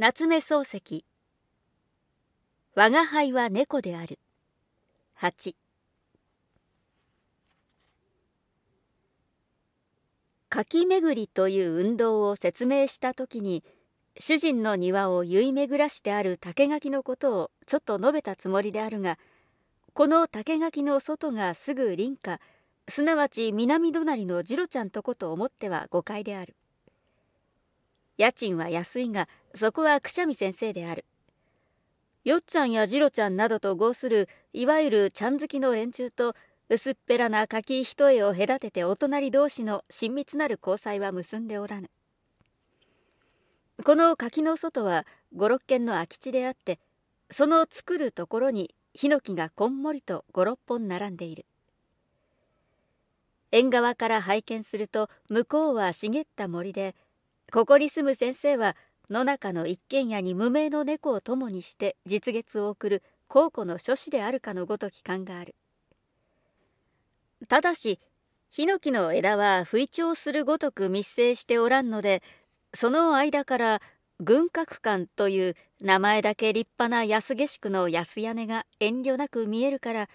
夏目漱石我が輩は猫である8柿巡りという運動を説明した時に主人の庭を結い巡らしてある竹垣のことをちょっと述べたつもりであるがこの竹垣の外がすぐ林家すなわち南隣のジロちゃんとこと思っては誤解である。家賃は安いがそこはくしゃみ先生であるよっちゃんやじろちゃんなどと合するいわゆるちゃん好きの連中と薄っぺらな柿一重を隔ててお隣同士の親密なる交際は結んでおらぬこの柿の外は五六軒の空き地であってその作るところにヒノキがこんもりと五六本並んでいる縁側から拝見すると向こうは茂った森でここに住む先生は野中の一軒家に無名の猫を共にして実月を送る高古の諸子であるかのごとき感があるただしヒノキの枝は不意調するごとく密生しておらんのでその間から軍閣館という名前だけ立派な安下宿の安屋根が遠慮なく見えるから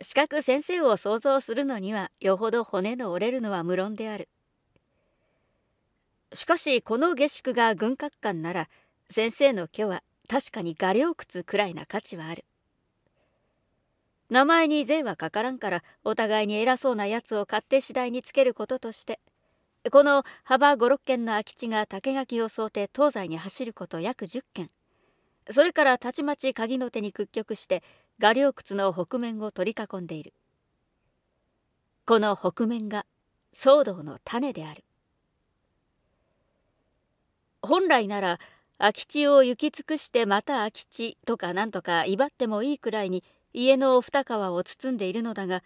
四角先生を想像するのにはよほど骨の折れるのは無論である。しかしこの下宿が軍閣官なら先生の許は確かに画領靴くらいな価値はある名前に税はかからんからお互いに偉そうなやつを勝手次第につけることとしてこの幅56軒の空き地が竹垣を想定東西に走ること約10軒それからたちまち鍵の手に屈曲して画領靴の北面を取り囲んでいるこの北面が騒動の種である本来なら空き地を行き尽くしてまた空き地とかなんとか威張ってもいいくらいに家の二皮を包んでいるのだが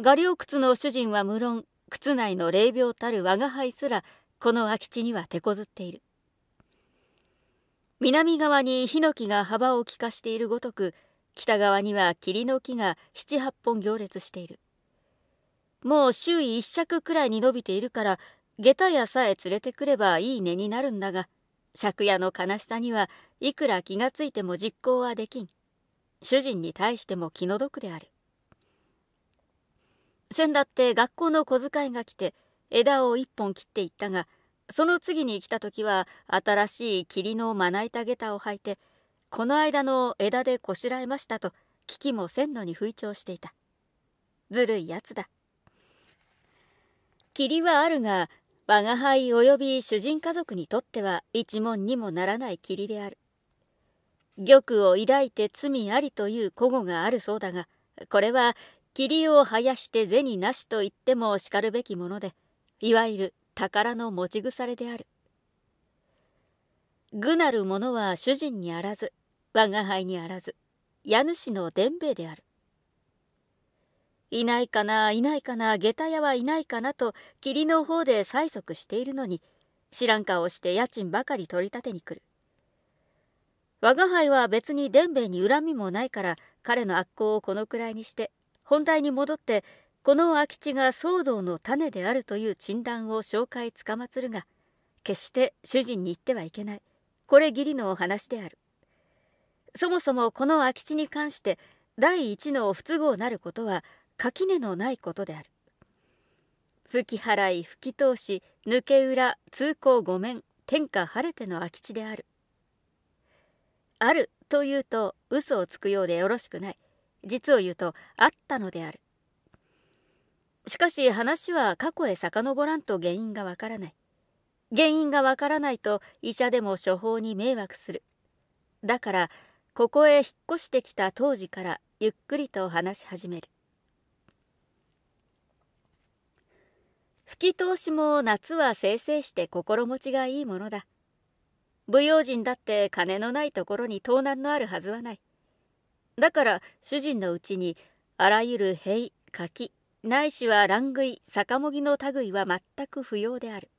画量靴の主人は無論靴内の霊廟たる我が輩すらこの空き地には手こずっている南側にヒノキが幅を利かしているごとく北側には霧の木が78本行列しているもう周囲一尺くらいに伸びているから下駄屋さえ連れてくればいいねになるんだが借家の悲しさにはいくら気がついても実行はできん主人に対しても気の毒である先だって学校の小遣いが来て枝を一本切っていったがその次に来た時は新しい霧のまな板下駄を履いてこの間の枝でこしらえましたと危機もせんのに吹聴していたずるいやつだ霧はあるが我が輩及び主人家族にとっては一問にもならない霧である。玉を抱いて罪ありという古語があるそうだが、これは霧を生やして銭なしと言ってもしかるべきもので、いわゆる宝の持ち腐れである。愚なる者は主人にあらず、我が輩にあらず、家主の伝兵衛である。いないかな、いないかな、下駄屋はいないかなと、霧の方で催促しているのに、知らん顔して家賃ばかり取り立てに来る。吾輩は別に伝兵衛に恨みもないから彼の悪行をこのくらいにして本題に戻ってこの空き地が騒動の種であるという陳断を紹介つかまつるが決して主人に言ってはいけないこれ義理のお話であるそもそもこの空き地に関して第一の不都合なることは垣根のないことである吹き払い吹き通し抜け裏通行御免天下晴れての空き地であるあるというと嘘をつくようでよろしくない実を言うとあったのであるしかし話は過去へ遡らんと原因がわからない原因がわからないと医者でも処方に迷惑するだからここへ引っ越してきた当時からゆっくりと話し始める吹き通しも夏はせいせいして心持ちがいいものだ舞踊人だって金のないところに盗難のあるはずはないだから主人のうちにあらゆる塀柿ないしは乱食い酒もぎの類は全く不要である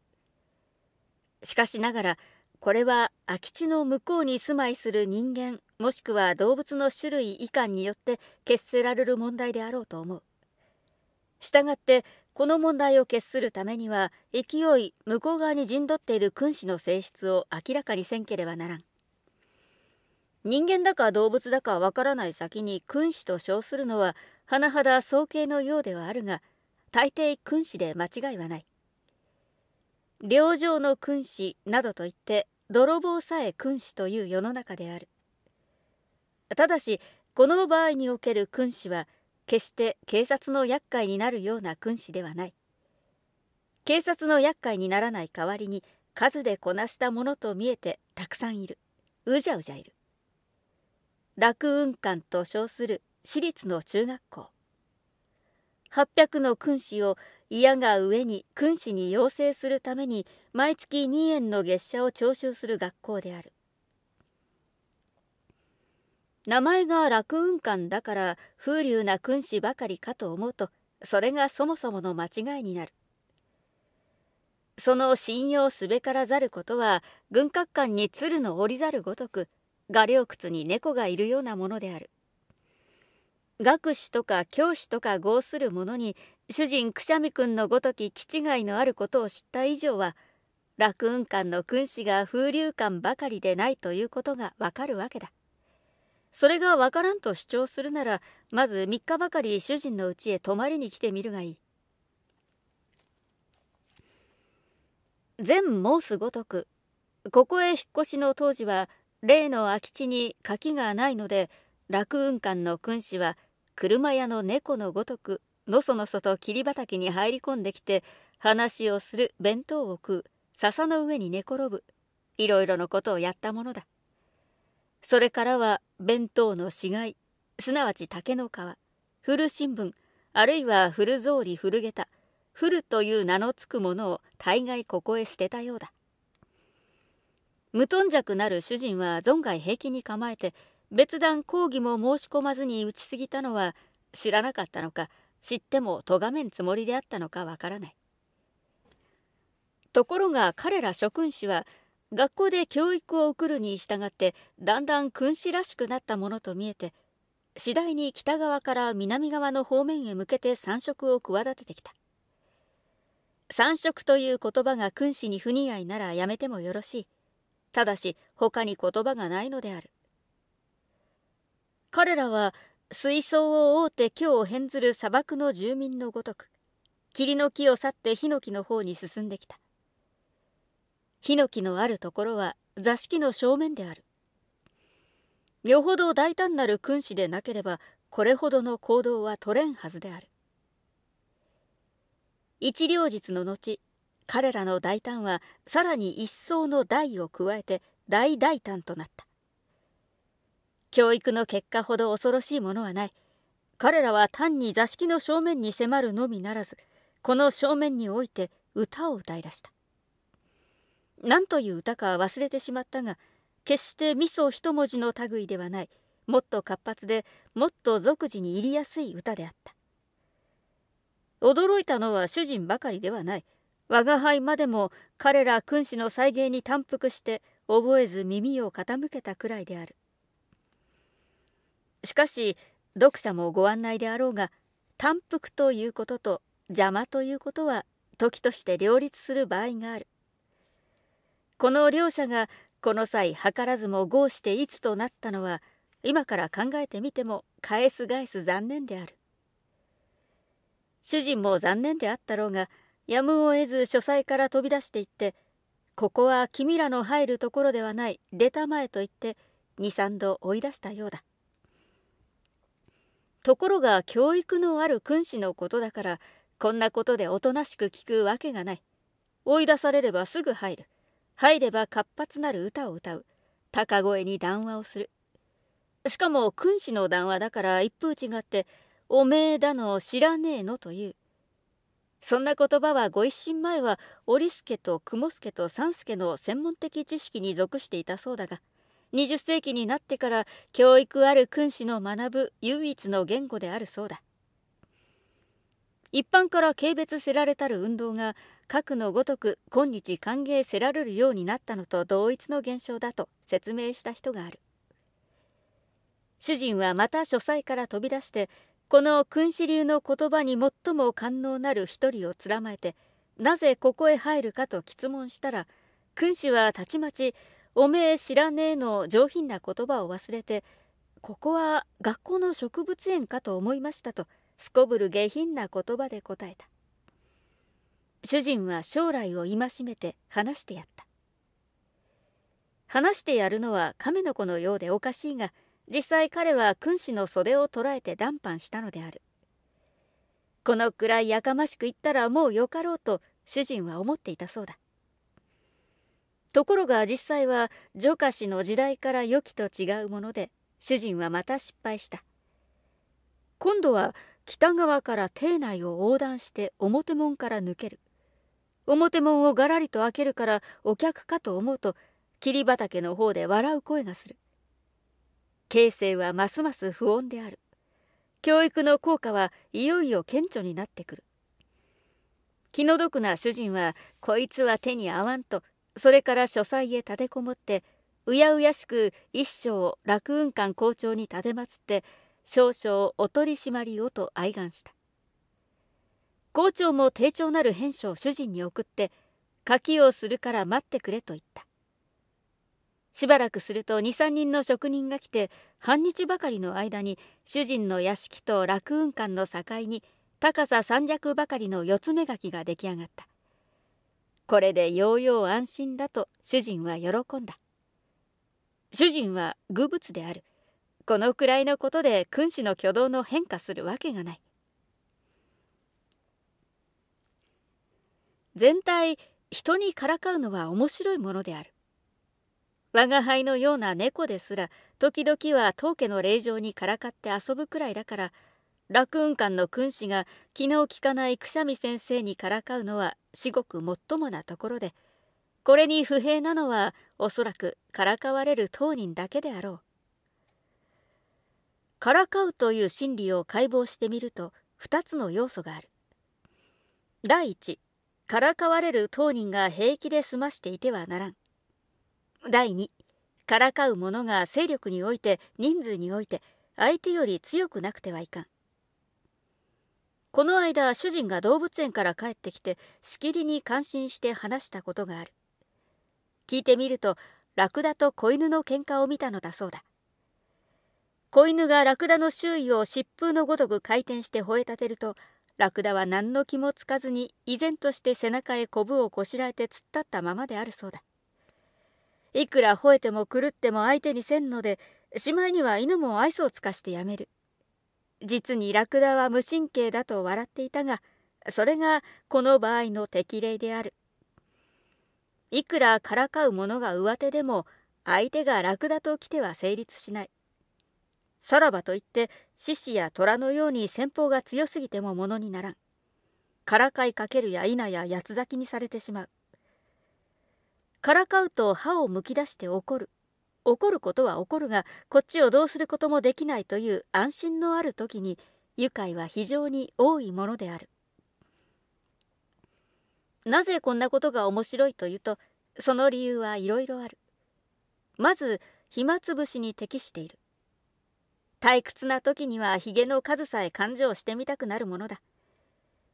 しかしながらこれは空き地の向こうに住まいする人間もしくは動物の種類以下によって決せられる問題であろうと思う。したがってこの問題を決するためには勢い向こう側に陣取っている君子の性質を明らかにせんければならん人間だか動物だかわからない先に君子と称するのは甚だ尊敬のようではあるが大抵君子で間違いはない領上の君子などといって泥棒さえ君子という世の中であるただしこの場合における君子は決して警察の厄介になるような君子ではない警察の厄介にならない代わりに数でこなしたものと見えてたくさんいるうじゃうじゃいる楽雲館と称する私立の中学校800の君子を嫌が上に君子に要請するために毎月2円の月謝を徴収する学校である名前が楽雲館だから風流な君子ばかりかと思うとそれがそもそもの間違いになるその信用すべからざることは軍閣館に鶴の折りざるごとく画領窟に猫がいるようなものである学士とか教師とか合する者に主人くしゃみくんのごとき気違いのあることを知った以上は楽雲館の君子が風流感ばかりでないということがわかるわけだ。それがわからんと主張するならまず3日ばかり主人のうちへ泊まりに来てみるがいい全申すごとくここへ引っ越しの当時は例の空き地に柿がないので楽雲館の君子は車屋の猫のごとくのそのそと霧畑に入り込んできて話をする弁当を食う笹の上に寝転ぶいろいろのことをやったものだそれからは弁当の死骸すなわち竹の皮古新聞あるいは古草履古下駄古という名のつくものを大概ここへ捨てたようだ無頓着なる主人は存外平気に構えて別段抗議も申し込まずに打ち過ぎたのは知らなかったのか知っても咎めんつもりであったのかわからないところが彼ら諸君子は学校で教育を送るに従ってだんだん君子らしくなったものと見えて次第に北側から南側の方面へ向けて三色を企ててきた三色という言葉が君子に不似合いならやめてもよろしいただし他に言葉がないのである彼らは水槽を覆って今日変ずる砂漠の住民のごとく霧の木を去ってヒノキの方に進んできたヒノキのあるところは座敷の正面であるよほど大胆なる君子でなければこれほどの行動は取れんはずである一両日の後彼らの大胆はさらに一層の大を加えて大大胆となった教育の結果ほど恐ろしいものはない彼らは単に座敷の正面に迫るのみならずこの正面において歌を歌い出した何という歌か忘れてしまったが決して味噌一文字の類ではないもっと活発でもっと俗事に入りやすい歌であった驚いたのは主人ばかりではない我が輩までも彼ら君子の再現に淡服して覚えず耳を傾けたくらいであるしかし読者もご案内であろうが淡服ということと邪魔ということは時として両立する場合があるこの両者がこの際図らずも合していつとなったのは今から考えてみても返す返す残念である主人も残念であったろうがやむを得ず書斎から飛び出していってここは君らの入るところではない出たまえと言って23度追い出したようだところが教育のある君子のことだからこんなことでおとなしく聞くわけがない追い出されればすぐ入る入れば活発なる歌を歌う高声に談話をするしかも君子の談話だから一風違って「おめえだの知らねえの」というそんな言葉はご一心前は織助と雲助と三助の専門的知識に属していたそうだが20世紀になってから教育ある君子の学ぶ唯一の言語であるそうだ一般から軽蔑せられたる運動が核のごとく今日歓迎せられるようになったのと同一の現象だと説明した人がある主人はまた書斎から飛び出してこの君子流の言葉に最も官能なる一人をつらまえてなぜここへ入るかと質問したら君子はたちまち「おめえ知らねえ」の上品な言葉を忘れて「ここは学校の植物園かと思いました」とすこぶる下品な言葉で答えた主人は将来を戒めて話してやった話してやるのは亀の子のようでおかしいが実際彼は君子の袖を捉えて談判したのであるこのくらいやかましく言ったらもうよかろうと主人は思っていたそうだところが実際は女家氏の時代から良きと違うもので主人はまた失敗した今度は北側から邸内を横断して表門から抜ける表門をがらりと開けるからお客かと思うと霧畑の方で笑う声がする形勢はますます不穏である教育の効果はいよいよ顕著になってくる気の毒な主人はこいつは手に合わんとそれから書斎へ立てこもってうやうやしく一生を雲館校長に立てまつって少々お取り締まりをと哀願した校長も丁重なる返書を主人に送ってきをするから待ってくれと言ったしばらくすると23人の職人が来て半日ばかりの間に主人の屋敷と楽雲館の境に高さ三尺ばかりの四つ目きが出来上がったこれでようよう安心だと主人は喜んだ主人は愚物であるこのくらいのことで君子の挙動の変化するわけがない全体人にからかうのは面白いものである我が輩のような猫ですら時々は当家の霊場にからかって遊ぶくらいだから楽雲館の君子が気の利かないくしゃみ先生にからかうのは至極もっともなところでこれに不平なのはおそらくからかわれる当人だけであろうからかうという心理を解剖してみると2つの要素がある第1からかわれる当人が平気で済ましていてはならん第2からかう者が勢力において人数において相手より強くなくてはいかんこの間主人が動物園から帰ってきてしきりに感心して話したことがある聞いてみるとラクダと子犬の喧嘩を見たのだそうだ子犬がラクダの周囲を疾風のごとく回転して吠え立てるとラクダは何の気もつかずに依然として背中へこぶをこしらえて突っ立ったままであるそうだいくら吠えても狂っても相手にせんのでしまいには犬も愛想を尽かしてやめる実にラクダは無神経だと笑っていたがそれがこの場合の適例であるいくらからかう者が上手でも相手がラクダと来ては成立しないさらばといって獅子や虎のように戦法が強すぎてもものにならんからかいかけるや否や八つ咲きにされてしまうからかうと歯をむき出して怒る怒ることは怒るがこっちをどうすることもできないという安心のある時に愉快は非常に多いものであるなぜこんなことが面白いというとその理由はいろいろあるまず暇つぶしに適している退屈な時にはヒゲの数さえ勘定してみたくなるものだ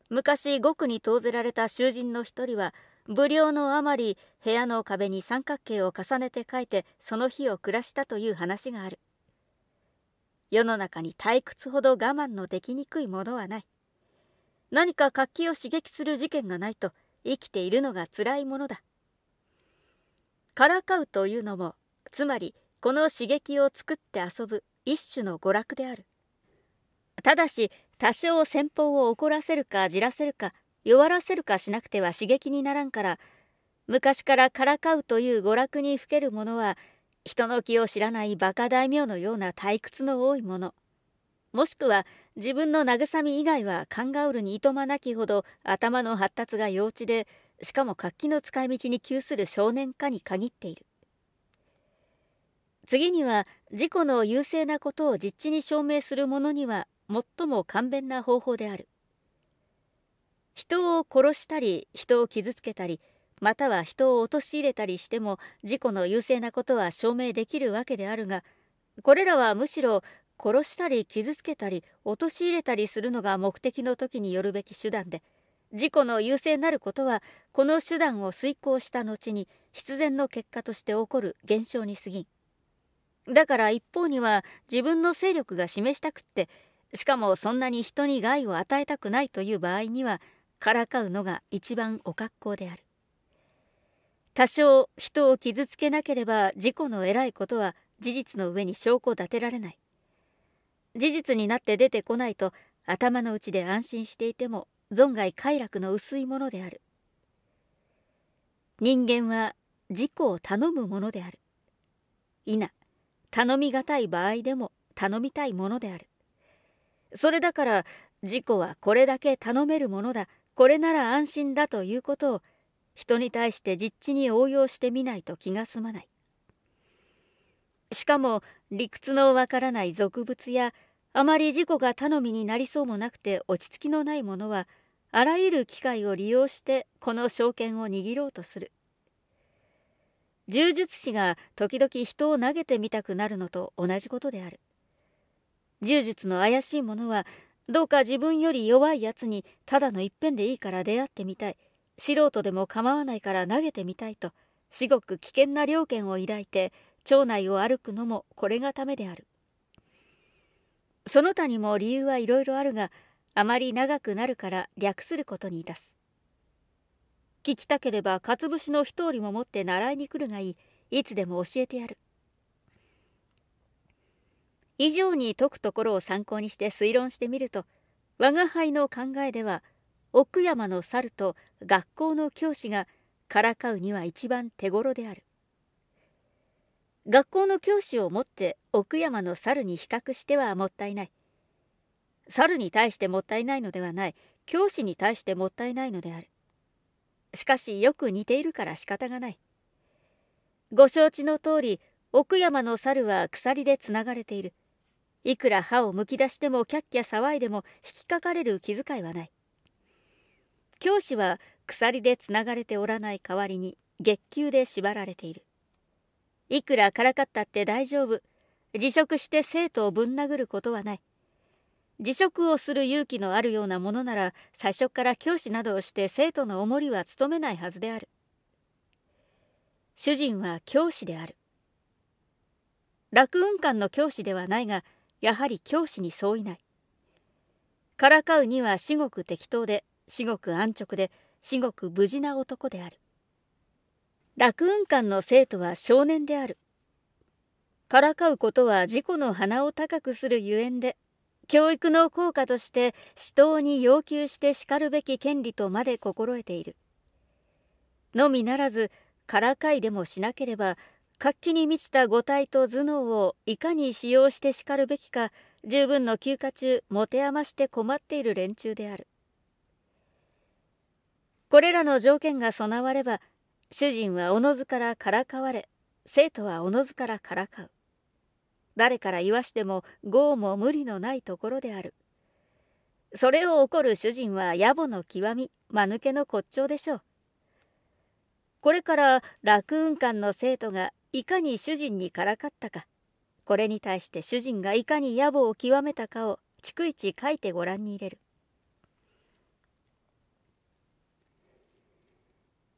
昔獄に投ぜられた囚人の一人は無料のあまり部屋の壁に三角形を重ねて書いてその日を暮らしたという話がある世の中に退屈ほど我慢のできにくいものはない何か活気を刺激する事件がないと生きているのが辛いものだからかうというのもつまりこの刺激を作って遊ぶ一種の娯楽であるただし多少先方を怒らせるかじらせるか弱らせるかしなくては刺激にならんから昔からからかうという娯楽にふける者は人の気を知らない馬鹿大名のような退屈の多い者もしくは自分の慰み以外はカンガウルにいとまなきほど頭の発達が幼稚でしかも活気の使い道に窮する少年化に限っている次には事故の優勢なことを実地に証明するものには最も簡便な方法である人を殺したり人を傷つけたりまたは人を陥れたりしても事故の優勢なことは証明できるわけであるがこれらはむしろ殺したり傷つけたり陥れたりするのが目的の時によるべき手段で事故の優勢なることはこの手段を遂行した後に必然の結果として起こる現象に過ぎん。だから一方には自分の勢力が示したくってしかもそんなに人に害を与えたくないという場合にはからかうのが一番お格好である多少人を傷つけなければ事故の偉いことは事実の上に証拠を立てられない事実になって出てこないと頭の内で安心していても存外快楽の薄いものである人間は自己を頼むものである否頼みがたい場合でも頼みたいものであるそれだから自己はこれだけ頼めるものだこれなら安心だということを人に対して実地に応用してみないと気が済まないしかも理屈のわからない俗物やあまり事故が頼みになりそうもなくて落ち着きのないものはあらゆる機会を利用してこの証券を握ろうとする柔術師が時々人を投げてみたくなるのと同じことである柔術の怪しいものはどうか自分より弱いやつにただの一遍でいいから出会ってみたい素人でも構わないから投げてみたいと至極危険な猟犬を抱いて町内を歩くのもこれがためであるその他にも理由はいろいろあるがあまり長くなるから略することにいたす聞きたければかつぶの一人も持って習いに来るがいいいつでも教えてやる以上に解くところを参考にして推論してみると我が輩の考えでは奥山の猿と学校の教師がからかうには一番手頃である学校の教師をもって奥山の猿に比較してはもったいない猿に対してもったいないのではない教師に対してもったいないのであるしかしよく似ているから仕方がない。ご承知の通り、奥山の猿は鎖でつながれている。いくら歯をむき出してもキャッキャ騒いでも引きかかれる気遣いはない。教師は鎖でつながれておらない代わりに月給で縛られている。いくらからかったって大丈夫。辞職して生徒をぶん殴ることはない。辞職をする勇気のあるようなものなら最初から教師などをして生徒のおもりは務めないはずである主人は教師である楽運館の教師ではないがやはり教師に相違ないからかうには至極適当で至極安直で至極無事な男である楽運館の生徒は少年であるからかうことは自己の鼻を高くするゆえんで教育の効果として死闘に要求してしかるべき権利とまで心得ているのみならずからかいでもしなければ活気に満ちた五体と頭脳をいかに使用してしかるべきか十分の休暇中持て余して困っている連中であるこれらの条件が備われば主人はおのずからからかわれ生徒はおのずからからかう誰から言わしても業も無理のないところであるそれを怒る主人は野暮の極み間抜けの骨頂でしょうこれから楽雲館の生徒がいかに主人にからかったかこれに対して主人がいかに野暮を極めたかを逐一書いてご覧に入れる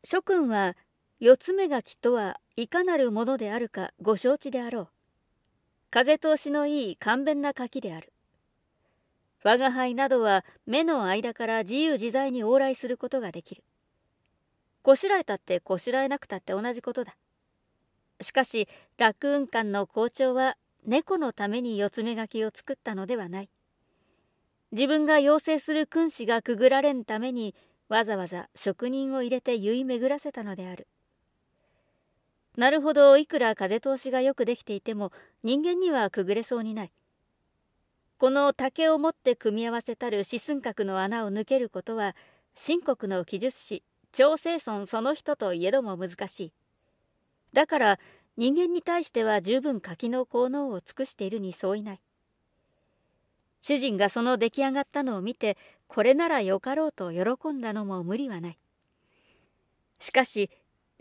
諸君は四つ目がきとはいかなるものであるかご承知であろう風通しのいい簡便な柿である我が輩などは目の間から自由自在に往来することができるこしらえたってこしらえなくたって同じことだしかし楽雲館の校長は猫のために四つ目書きを作ったのではない自分が要請する君子がくぐられんためにわざわざ職人を入れて結い巡らせたのであるなるほどいくら風通しがよくできていても人間にはくぐれそうにないこの竹を持って組み合わせたる四寸角の穴を抜けることは秦国の記述師朝生村その人といえども難しいだから人間に対しては十分柿の効能を尽くしているに相違ない主人がその出来上がったのを見てこれならよかろうと喜んだのも無理はないしかし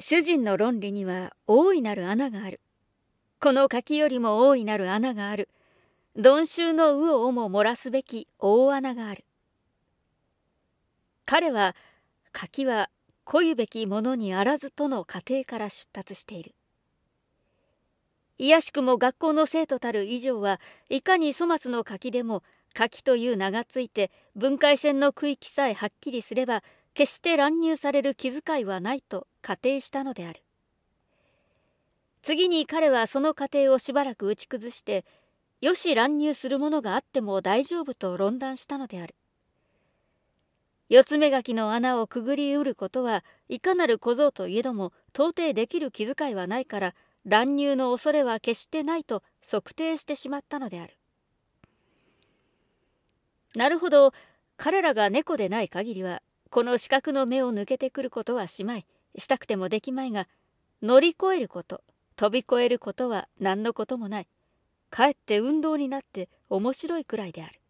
主人の論理には大いなる穴がある。この柿よりも大いなる穴がある。鈍臭の右をも漏らすべき大穴がある。彼は柿は濃ゆべきものにあらずとの家庭から出立している。いやしくも学校の生徒たる以上はいかに粗末の柿でも柿という名がついて分解線の区域さえはっきりすれば決して乱入される気遣いはないと仮定したのである次に彼はその過程をしばらく打ち崩してよし乱入するものがあっても大丈夫と論断したのである四つ目がきの穴をくぐりうることはいかなる小僧といえども到底できる気遣いはないから乱入の恐れは決してないと測定してしまったのであるなるほど彼らが猫でない限りはこの四角の目を抜けてくることはしまいしたくてもできまいが乗り越えること飛び越えることは何のこともないかえって運動になって面白いくらいである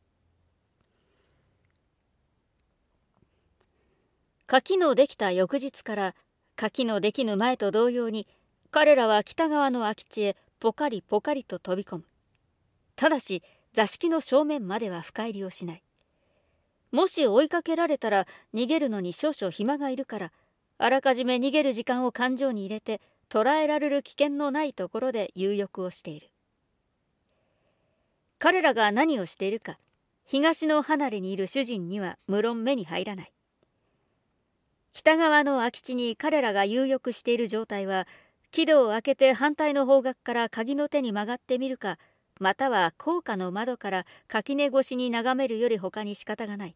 柿のできた翌日から柿のできぬ前と同様に彼らは北側の空き地へポカリポカリと飛び込むただし座敷の正面までは深入りをしないもし追いかけられたら逃げるのに少々暇がいるからあらかじめ逃げる時間を感情に入れて捉えられる危険のないところで有力をしている彼らが何をしているか東の離れにいる主人には無論目に入らない北側の空き地に彼らが有力している状態は軌道を開けて反対の方角から鍵の手に曲がってみるかまたは高架の窓から垣根越しに眺めるより他に仕方がない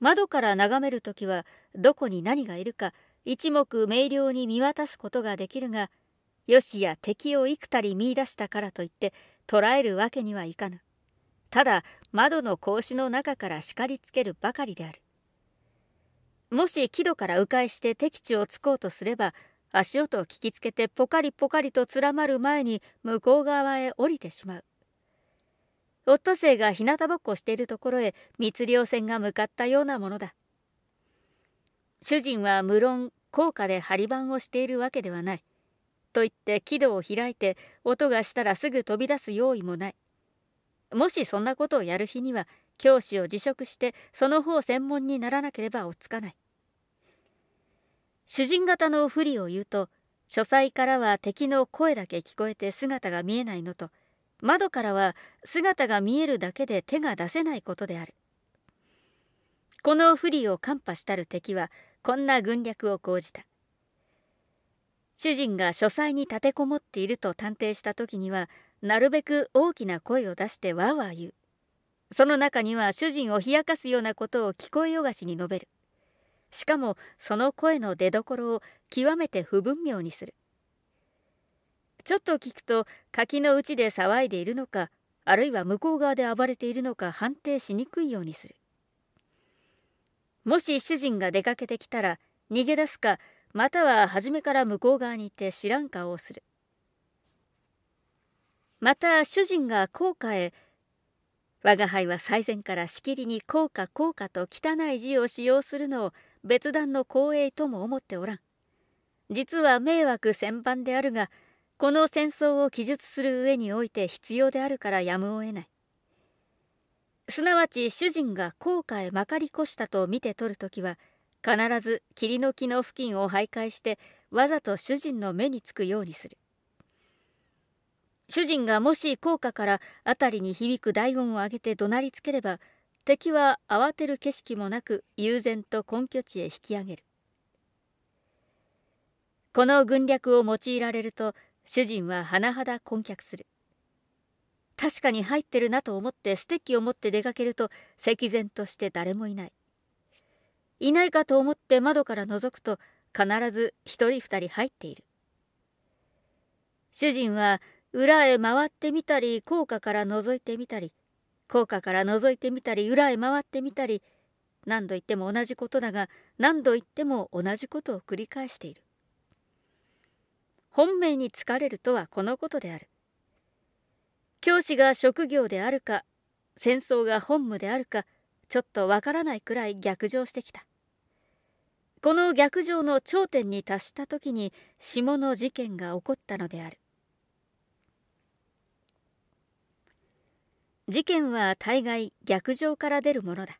窓から眺める時はどこに何がいるか一目明瞭に見渡すことができるがよしや敵を幾たり見出したからといって捉えるわけにはいかぬただ窓の格子の中から叱りつけるばかりであるもし木戸から迂回して敵地を突こうとすれば足音を聞きつけてポカリポカリと連まる前に向こう側へ降りてしまうオットセイが日向ぼっこしているところへ密漁船が向かったようなものだ主人は無論高価で張り板をしているわけではないと言って木戸を開いて音がしたらすぐ飛び出す用意もないもしそんなことをやる日には教師を辞職してその方専門にならなければ落ち着かない主人方の不利を言うと書斎からは敵の声だけ聞こえて姿が見えないのと窓からは姿が見えるだけで手が出せないことであるこの不利を看破したる敵はこんな軍略を講じた主人が書斎に立てこもっていると探偵した時にはなるべく大きな声を出してわわ言うその中には主人を冷やかすようなことを聞こえよがしに述べるしかもその声の出どころを極めて不分明にするちょっと聞くと柿のうちで騒いでいるのかあるいは向こう側で暴れているのか判定しにくいようにするもし主人が出かけてきたら逃げ出すかまたは初めから向こう側にいて知らん顔をするまた主人が高価へ我が輩は最前からしきりに高価高価と汚い字を使用するのを別段の光栄とも思っておらん実は迷惑千番であるがこの戦争を記述する上において必要であるからやむを得ないすなわち主人が効果へまかり越したと見て取る時は必ず霧の木の付近を徘徊してわざと主人の目につくようにする主人がもし効果から辺りに響く大音を上げて怒鳴りつければ敵は慌てる景色もなく悠然と根拠地へ引き上げるこの軍略を用いられると主人は甚だ婚脚する確かに入ってるなと思ってステッキを持って出かけると赤然として誰もいないいないかと思って窓から覗くと必ず一人二人入っている主人は裏へ回ってみたり高架から覗いてみたり高架から覗いてみたり裏へ回ってみたり何度言っても同じことだが何度言っても同じことを繰り返している本命に疲れるとはこのことである教師が職業であるか戦争が本務であるかちょっとわからないくらい逆上してきたこの逆上の頂点に達した時に下の事件が起こったのである事件は大概逆上から出るものだ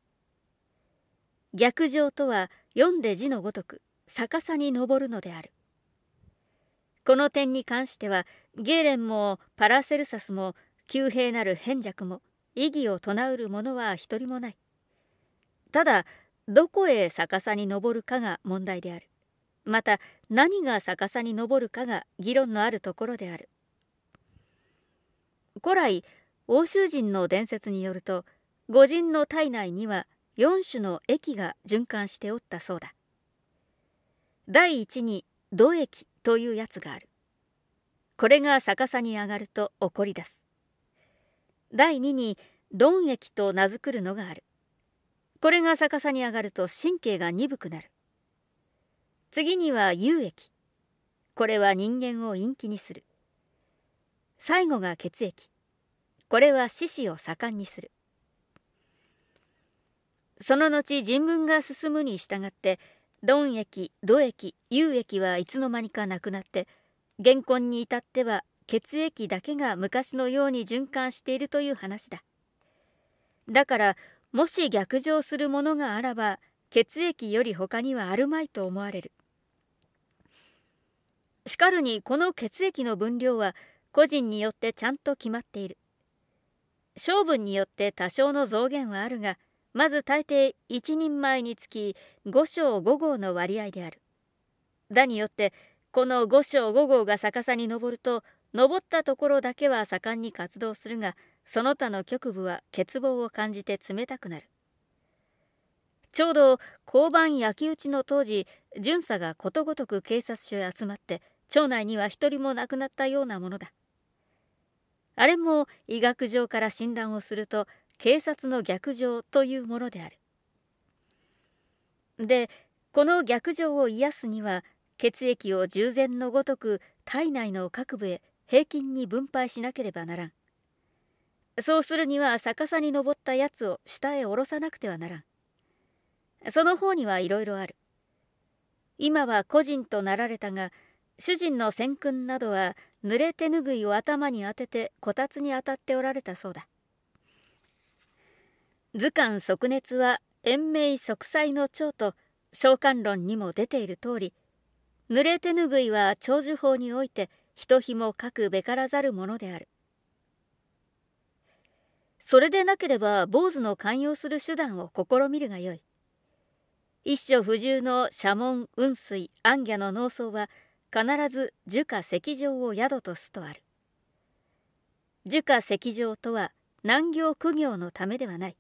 逆上とは読んで字のごとく逆さに登るのであるこの点に関してはゲーレンもパラセルサスも旧兵なる変弱も異議を唱うる者は一人もないただどこへ逆さに登るかが問題であるまた何が逆さに登るかが議論のあるところである古来欧州人の伝説によると五人の体内には4種の液が循環しておったそうだ第1に土液というやつがあるこれが逆さに上がると起こり出す第2に鈍液と名付くるのがあるこれが逆さに上がると神経が鈍くなる次には有液これは人間を陰気にする最後が血液これは四肢を盛んにするその後人文が進むに従って鈍液土液有液はいつの間にかなくなって現婚に至っては血液だけが昔のように循環しているという話だだからもし逆上するものがあらば血液より他にはあるまいと思われるしかるにこの血液の分量は個人によってちゃんと決まっている性分によって多少の増減はあるがまず大抵1人前につき5章5号の割合である。だによってこの5章5号が逆さに登ると登ったところだけは盛んに活動するがその他の局部は欠乏を感じて冷たくなる。ちょうど交番焼き討ちの当時巡査がことごとく警察署へ集まって町内には一人も亡くなったようなものだあれも医学上から診断をすると警察の逆上というものであるでこの逆上を癒すには血液を従前のごとく体内の各部へ平均に分配しなければならんそうするには逆さに登ったやつを下へ下ろさなくてはならんその方にはいろいろある今は個人となられたが主人の先君などは濡れ手ぬぐいを頭に当ててこたつに当たっておられたそうだ図鑑即熱は延命息災の長と召喚論にも出ている通り濡れ手ぬぐいは長寿法において人紐かくべからざるものであるそれでなければ坊主の寛容する手段を試みるがよい一所不従の社門雲水暗夜の農村は必ず樹下石上を宿とすとある樹下石上とは難行苦行のためではない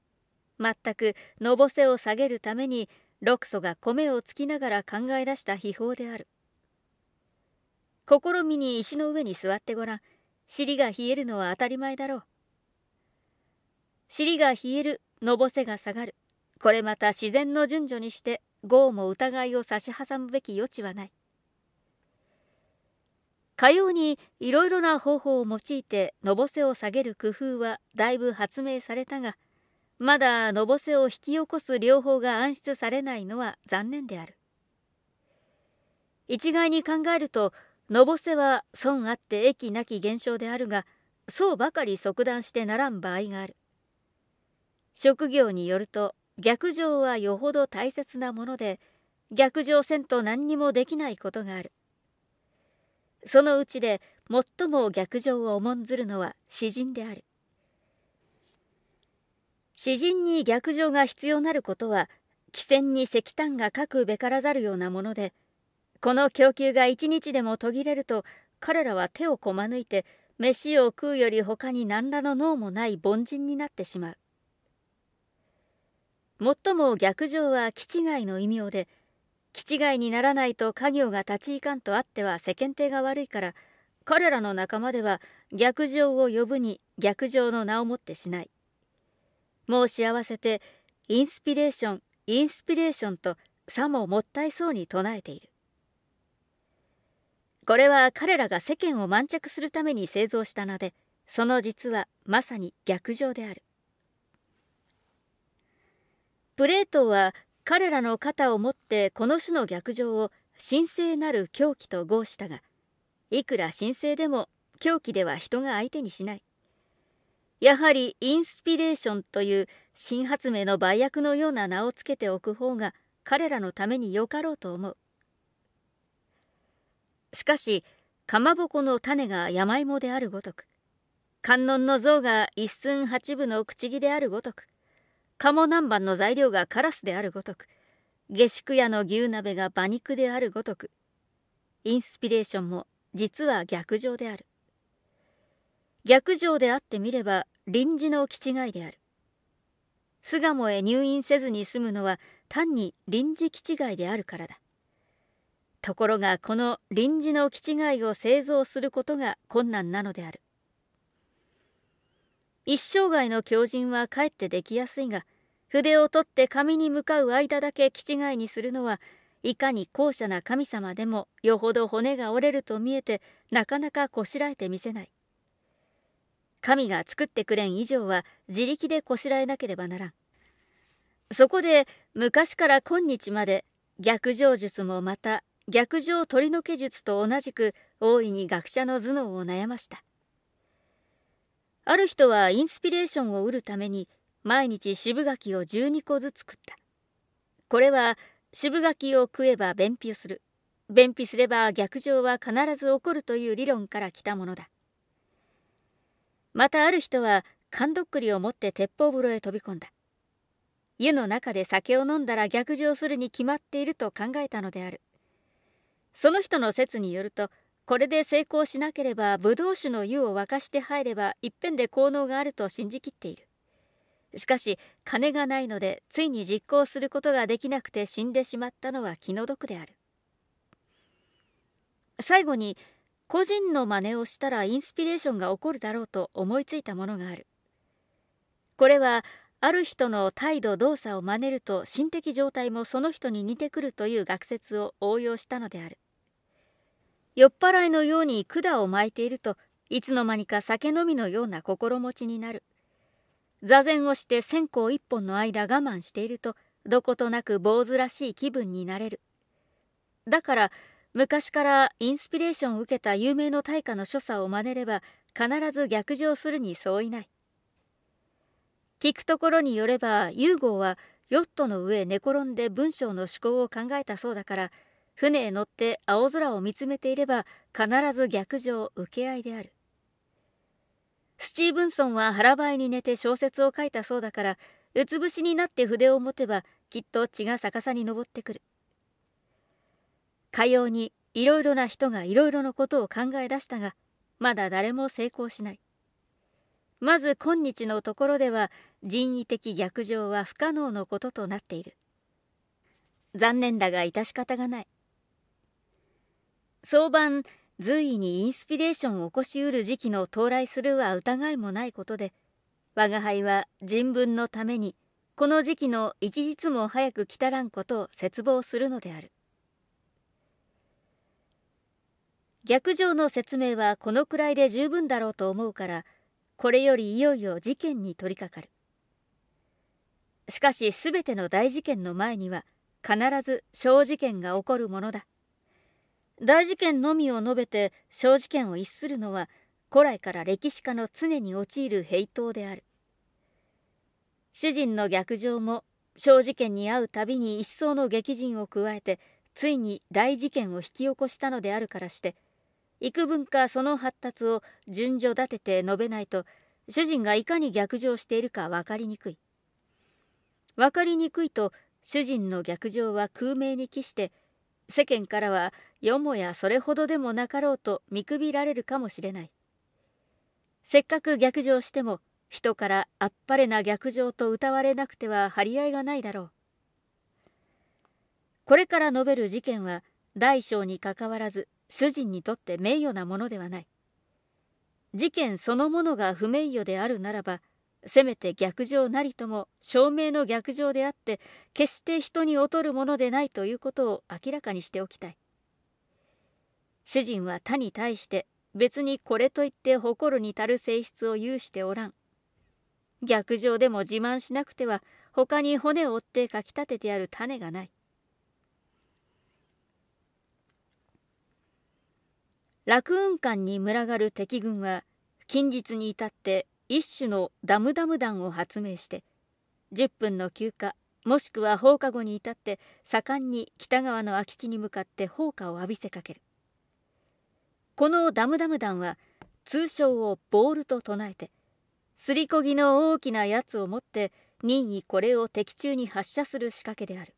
まったくのぼせを下げるために六祖が米をつきながら考え出した秘宝である試みに石の上に座ってごらん尻が冷えるのは当たり前だろう尻が冷えるのぼせが下がるこれまた自然の順序にして業も疑いを差し挟むべき余地はないかようにいろいろな方法を用いてのぼせを下げる工夫はだいぶ発明されたがまだのぼせを引き起こす療法が暗出されないのは残念である一概に考えるとのぼせは損あって益なき現象であるがそうばかり即断してならん場合がある職業によると逆上はよほど大切なもので逆上せんと何にもできないことがあるそのうちで最も逆上を重んずるのは詩人である詩人に逆上が必要なることは汽船に石炭が書くべからざるようなものでこの供給が一日でも途切れると彼らは手をこまぬいて飯を食うより他に何らの脳もない凡人になってしまう。もっとも逆上は気違いの異名で気違いにならないと家業が立ち行かんとあっては世間体が悪いから彼らの仲間では逆上を呼ぶに逆上の名をもってしない申し合わせてインスピレーションインスピレーションとさももったいそうに唱えているこれは彼らが世間を満着するために製造したのでその実はまさに逆上であるプレートは彼らの肩を持ってこの種の逆上を神聖なる狂気と合したがいくら神聖でも狂気では人が相手にしないやはりインスピレーションという新発明の売薬のような名をつけておく方が彼らのためによかろうと思う。しかし、かまぼこの種が山芋であるごとく、観音の像が一寸八分の口木であるごとく、鴨南蛮の材料がカラスであるごとく、下宿屋の牛鍋が馬肉であるごとく、インスピレーションも実は逆上である。逆上であってみれば臨時の気違いである巣鴨へ入院せずに済むのは単に臨時基地外であるからだところがこの臨時の基地外を製造することが困難なのである一生涯の狂人はかえってできやすいが筆を取って紙に向かう間だけ基地外にするのはいかに高者な神様でもよほど骨が折れると見えてなかなかこしらえてみせない神が作ってくれん以上は自力でこしらえなければならんそこで昔から今日まで逆上術もまた逆上取り除け術と同じく大いに学者の頭脳を悩ましたある人はインスピレーションを得るために毎日渋柿を12個ずつ食ったこれは渋柿を食えば便秘をする便秘すれば逆上は必ず起こるという理論から来たものだまたある人は勘どっくりを持って鉄砲風呂へ飛び込んだ湯の中で酒を飲んだら逆上するに決まっていると考えたのであるその人の説によるとこれで成功しなければブドウ酒の湯を沸かして入ればいっぺんで効能があると信じきっているしかし金がないのでついに実行することができなくて死んでしまったのは気の毒である最後に個人の真似をしたらインスピレーションが起こるだろうと思いついたものがあるこれはある人の態度動作を真似ると心的状態もその人に似てくるという学説を応用したのである酔っ払いのように管を巻いているといつの間にか酒飲みのような心持ちになる座禅をして線香一本の間我慢しているとどことなく坊主らしい気分になれるだから昔からインスピレーションを受けた有名の大家の所作を真似れば必ず逆上するに相違ない聞くところによればユーゴはヨットの上寝転んで文章の思考を考えたそうだから船へ乗って青空を見つめていれば必ず逆上受け合いであるスティーブンソンは腹ばいに寝て小説を書いたそうだからうつ伏しになって筆を持てばきっと血が逆さに上ってくる。かようにいろいろな人がいろいろなことを考え出したがまだ誰も成功しないまず今日のところでは人為的逆上は不可能のこととなっている残念だが致し方がない早晩随意にインスピレーションを起こしうる時期の到来するは疑いもないことで我が輩は人文のためにこの時期の一日も早く来たらんことを切望するのである逆上の説明はこのくらいで十分だろうと思うからこれよりいよいよ事件に取り掛かるしかし全ての大事件の前には必ず小事件が起こるものだ大事件のみを述べて小事件を逸するのは古来から歴史家の常に陥る平等である主人の逆上も小事件に遭うたびに一層の激甚を加えてついに大事件を引き起こしたのであるからして「幾分かその発達を順序立てて述べないと主人がいかに逆上しているか分かりにくい分かりにくいと主人の逆上は空明に帰して世間からはよもやそれほどでもなかろうと見くびられるかもしれないせっかく逆上しても人からあっぱれな逆上と歌われなくては張り合いがないだろうこれから述べる事件は大小にかかわらず主人にとって名誉なものではない事件そのものが不名誉であるならばせめて逆上なりとも証明の逆上であって決して人に劣るものでないということを明らかにしておきたい主人は他に対して別にこれといって誇るに足る性質を有しておらん逆上でも自慢しなくては他に骨を折ってかきたててある種がない楽雲間に群がる敵軍は近日に至って一種のダムダム弾を発明して10分の休暇もしくは放課後に至って盛んに北側の空き地に向かって放火を浴びせかけるこのダムダム弾は通称をボールと唱えてすりこぎの大きなやつを持って任意これを敵中に発射する仕掛けである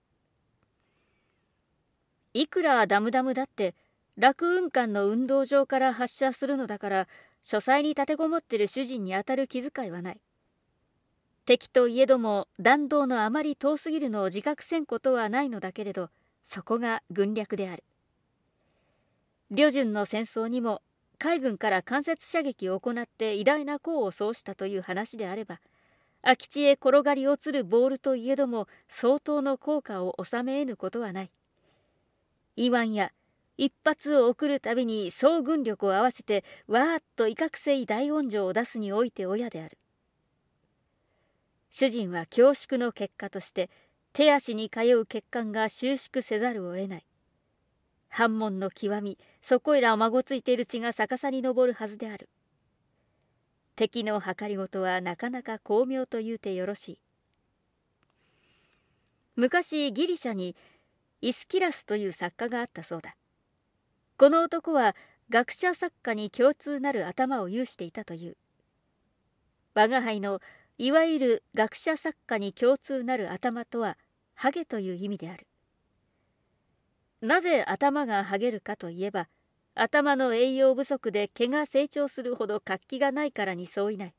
いくらダムダムだって楽雲館の運動場から発射するのだから書斎に立てこもってる主人に当たる気遣いはない敵といえども弾道のあまり遠すぎるのを自覚せんことはないのだけれどそこが軍略である旅順の戦争にも海軍から間接射撃を行って偉大な功を奏したという話であれば空き地へ転がり落ちるボールといえども相当の効果を収めえぬことはない言わんや一発を送るたびに総軍力を合わせてわーっと威嚇性大音情を出すにおいて親である主人は恐縮の結果として手足に通う血管が収縮せざるを得ない反問の極みそこいらをまごついている血が逆さに上るはずである敵の計りごとはなかなか巧妙というてよろしい昔ギリシャにイスキラスという作家があったそうだこの男は学者作家に共通なる頭を有していたという吾輩のいわゆる学者作家に共通なる頭とはハゲという意味であるなぜ頭がハゲるかといえば頭の栄養不足で毛が成長するほど活気がないからに相違ない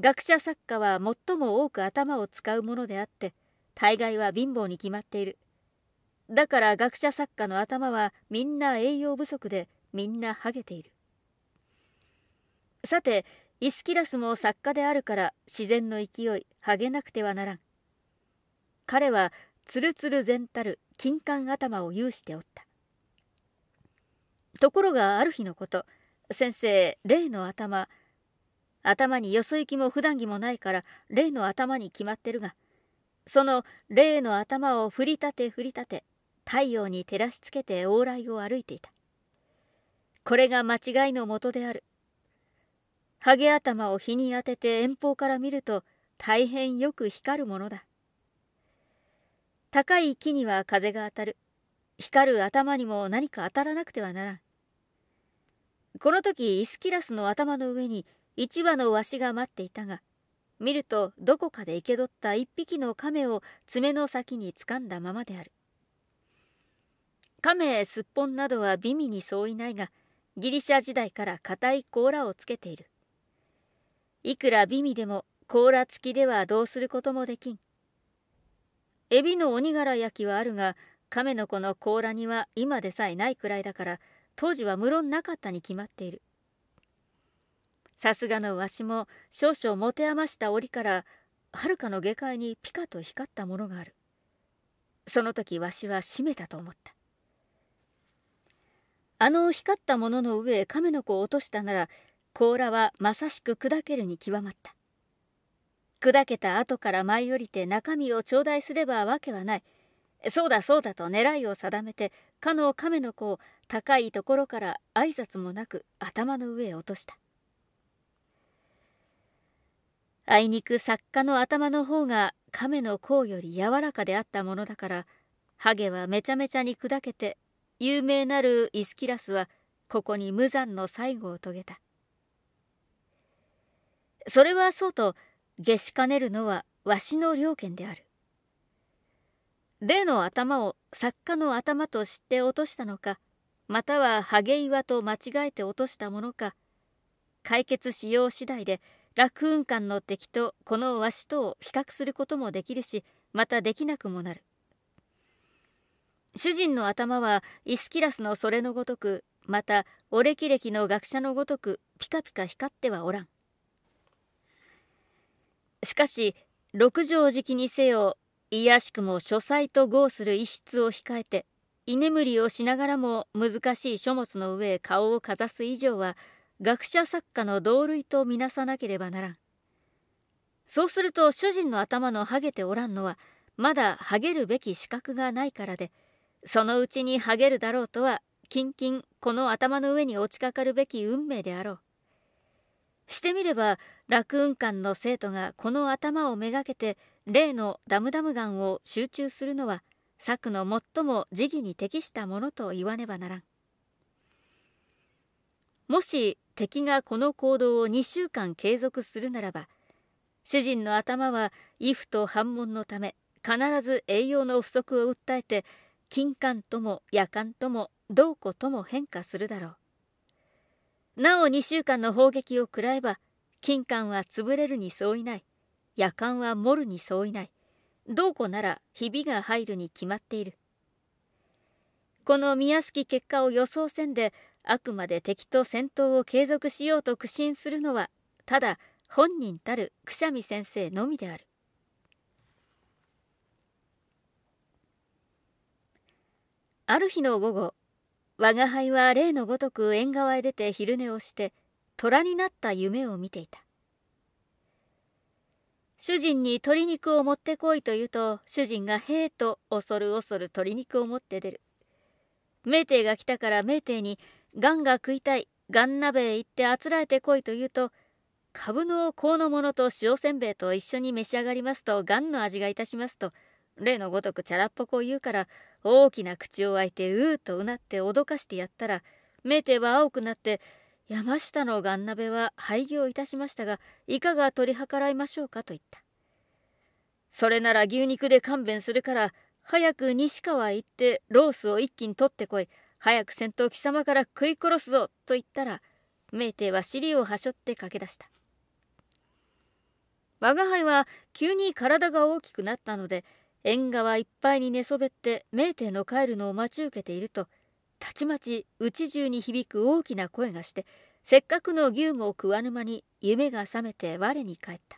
学者作家は最も多く頭を使うものであって大概は貧乏に決まっているだから学者作家の頭はみんな栄養不足でみんなハゲているさてイスキラスも作家であるから自然の勢いハゲなくてはならん彼はつるつる全たる金冠頭を有しておったところがある日のこと先生例の頭頭によそ行きも普段着もないから例の頭に決まってるがその例の頭を振り立て振り立て太陽に照らしつけて往来を歩いていたこれが間違いのもとであるハゲ頭を日に当てて遠方から見ると大変よく光るものだ高い木には風が当たる光る頭にも何か当たらなくてはならんこの時イスキラスの頭の上に一羽のわしが待っていたが見るとどこかで生け取った一匹の亀を爪の先につかんだままである亀すっぽんなどは美味に相違ないがギリシャ時代から硬い甲羅をつけているいくら美味でも甲羅付きではどうすることもできんエビの鬼柄焼きはあるが亀の子の甲羅には今でさえないくらいだから当時は無論なかったに決まっているさすがのわしも少々持て余した折からはるかの下界にピカと光ったものがあるその時わしは閉めたと思ったあの光ったものの上へ亀の子を落としたなら甲羅はまさしく砕けるに極まった砕けた後から舞い降りて中身を頂戴すればわけはないそうだそうだと狙いを定めてかの亀の子を高いところから挨拶もなく頭の上へ落としたあいにく作家の頭の方が亀の甲より柔らかであったものだからハゲはめちゃめちゃに砕けて有名なるイスキラスはここに無残の最後を遂げたそれはそうと下しかねるのはわしの良権である例の頭を作家の頭と知って落としたのかまたはハゲ岩と間違えて落としたものか解決しよう次第で楽雲間の敵とこのわしとを比較することもできるしまたできなくもなる主人の頭はイスキラスのそれのごとくまたオレキレキの学者のごとくピカピカ光ってはおらんしかし六条敷にせよいやしくも書斎と合する一室を控えて居眠りをしながらも難しい書物の上へ顔をかざす以上は学者作家の同類とみなさなければならんそうすると主人の頭のハゲておらんのはまだハゲるべき資格がないからでそのうちにはげるだろうとはキンキンこの頭の上に落ちかかるべき運命であろうしてみれば楽雲館の生徒がこの頭をめがけて例のダムダムガンを集中するのは策の最も時義に適したものと言わねばならんもし敵がこの行動を2週間継続するならば主人の頭は衣服と反問のため必ず栄養の不足を訴えて金環とも夜間とも銅庫とも変化するだろうなお2週間の砲撃を食らえば金環は潰れるに相違ない夜間は盛るに相違ない銅庫ならひびが入るに決まっているこの見やすき結果を予想せんであくまで敵と戦闘を継続しようと苦心するのはただ本人たるくしゃみ先生のみであるある日の午後我が輩は例のごとく縁側へ出て昼寝をして虎になった夢を見ていた主人に鶏肉を持ってこいと言うと主人が「へえ」と恐る恐る鶏肉を持って出る名ーが来たから名ーに「ガンが食いたいガン鍋へ行ってあつらえてこい」と言うとかぶの甲のものと塩せんべいと一緒に召し上がりますとガンの味がいたしますと例のごとくチャラっぽくを言うから大きな口を開いてうーとうなって脅かしてやったら目手は青くなって山下のがん鍋は廃業いたしましたがいかが取り計らいましょうかと言ったそれなら牛肉で勘弁するから早く西川へ行ってロースを一気に取ってこい早く戦闘貴様から食い殺すぞと言ったら明帝は尻をはしょって駆け出した我が輩は急に体が大きくなったので縁側いっぱいに寝そべって名帝の帰るのを待ち受けているとたちまちうち中に響く大きな声がしてせっかくの牛も食わぬ間に夢が覚めて我に返った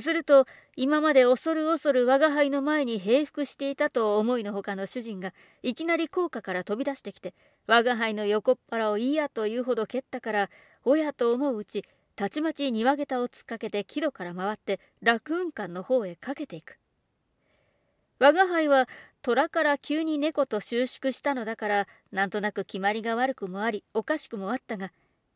すると今まで恐る恐る吾輩の前に平伏していたと思いのほかの主人がいきなり高架から飛び出してきて吾輩の横っ腹をいいやというほど蹴ったから親と思ううちたちまち庭下駄を突っかけて木戸から回って楽雲館の方へかけていく我が輩は虎から急に猫と収縮したのだからなんとなく決まりが悪くもありおかしくもあったが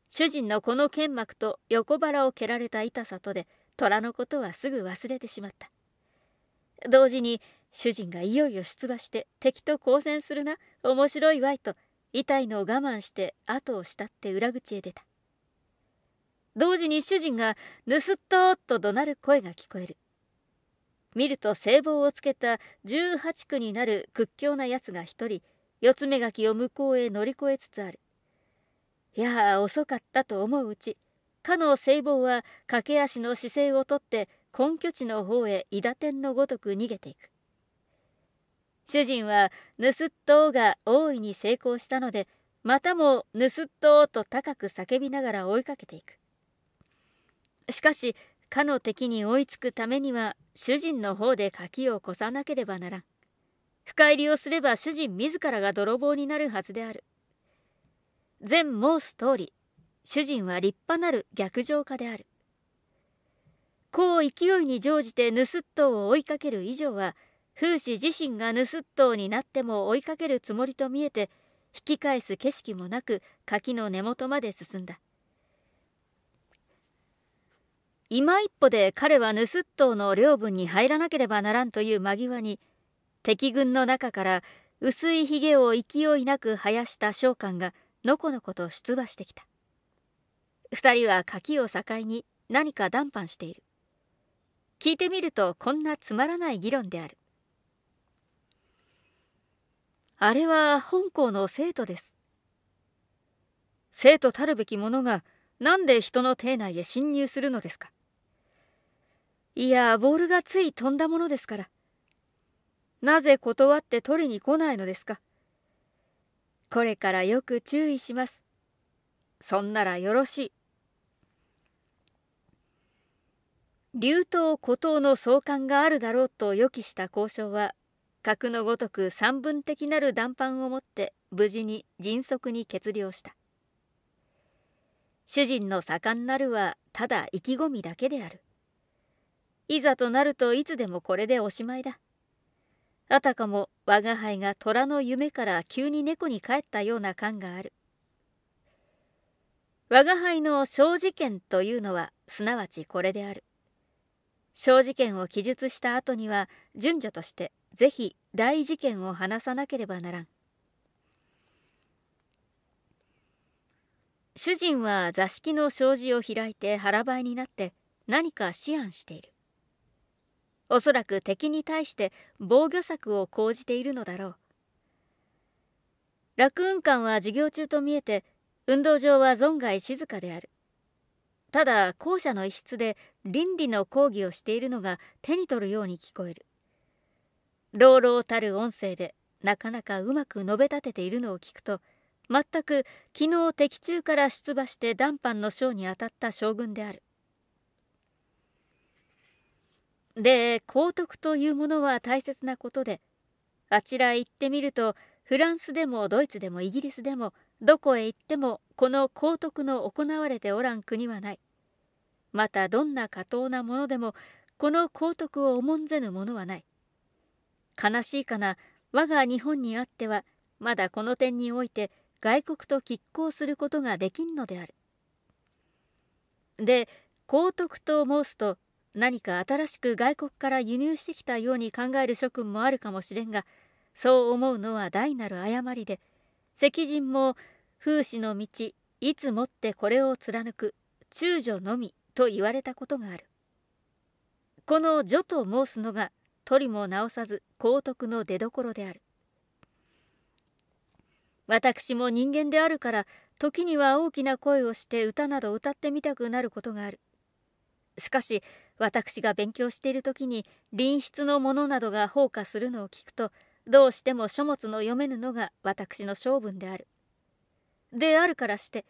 主人のこの剣幕と横腹を蹴られた痛さとで虎のことはすぐ忘れてしまった同時に主人がいよいよ出馬して敵と交戦するな面白いわいと痛いのを我慢して後を慕って裏口へ出た同時に主人が「盗っ人!」と怒鳴る声が聞こえる見ると聖望をつけた18区になる屈強なやつが一人四つ目がきを向こうへ乗り越えつつあるいやあ遅かったと思ううちかの聖望は駆け足の姿勢をとって根拠地の方へ伊駄天のごとく逃げていく主人は盗っと」が大いに成功したのでまたも盗っ人と高く叫びながら追いかけていくしかしかの敵に追いつくためには主人の方で柿を越さなければならん深入りをすれば主人自らが泥棒になるはずである前申す通り主人は立派なる逆上家であるこう勢いに乗じて盗っ人を追いかける以上は風刺自身が盗っ人になっても追いかけるつもりと見えて引き返す景色もなく柿の根元まで進んだ今一歩で彼は盗っッ島の領分に入らなければならんという間際に敵軍の中から薄いひげを勢いなく生やした将官がのこのこと出馬してきた二人は柿を境に何か談判している聞いてみるとこんなつまらない議論であるあれは本校の生徒です生徒たるべきものが何で人の邸内へ侵入するのですかいやボールがつい飛んだものですからなぜ断って取りに来ないのですかこれからよく注意しますそんならよろしい竜頭孤島の相関があるだろうと予期した交渉は格のごとく三分的なる談判をもって無事に迅速に決了した主人の盛んなるはただ意気込みだけであるいざとなるといつでもこれでおしまいだ。あたかも我が輩が虎の夢から急に猫に帰ったような感がある。我が輩の小事件というのはすなわちこれである。小事件を記述した後には順序としてぜひ大事件を話さなければならん。主人は座敷の障子を開いて腹ばいになって何か思案している。おそらく敵に対して防御策を講じているのだろう楽雲館は授業中と見えて運動場は存外静かであるただ校舎の一室で倫理の講義をしているのが手に取るように聞こえる朗々たる音声でなかなかうまく述べ立てているのを聞くと全く昨日敵中から出馬して談判の章に当たった将軍であるで、皇徳というものは大切なことで、あちらへ行ってみると、フランスでもドイツでもイギリスでも、どこへ行ってもこの皇徳の行われておらん国はない。またどんな過当なものでも、この皇徳を重んぜぬものはない。悲しいかな、我が日本にあっては、まだこの点において外国と拮抗することができんのである。で、皇徳と申すと、何か新しく外国から輸入してきたように考える諸君もあるかもしれんがそう思うのは大なる誤りで石人も風刺の道いつもってこれを貫く中女のみと言われたことがあるこの女と申すのが取りも直さず高徳の出どころである私も人間であるから時には大きな声をして歌など歌ってみたくなることがあるしかし私が勉強している時に隣室のものなどが放火するのを聞くとどうしても書物の読めぬのが私の性分である。であるからして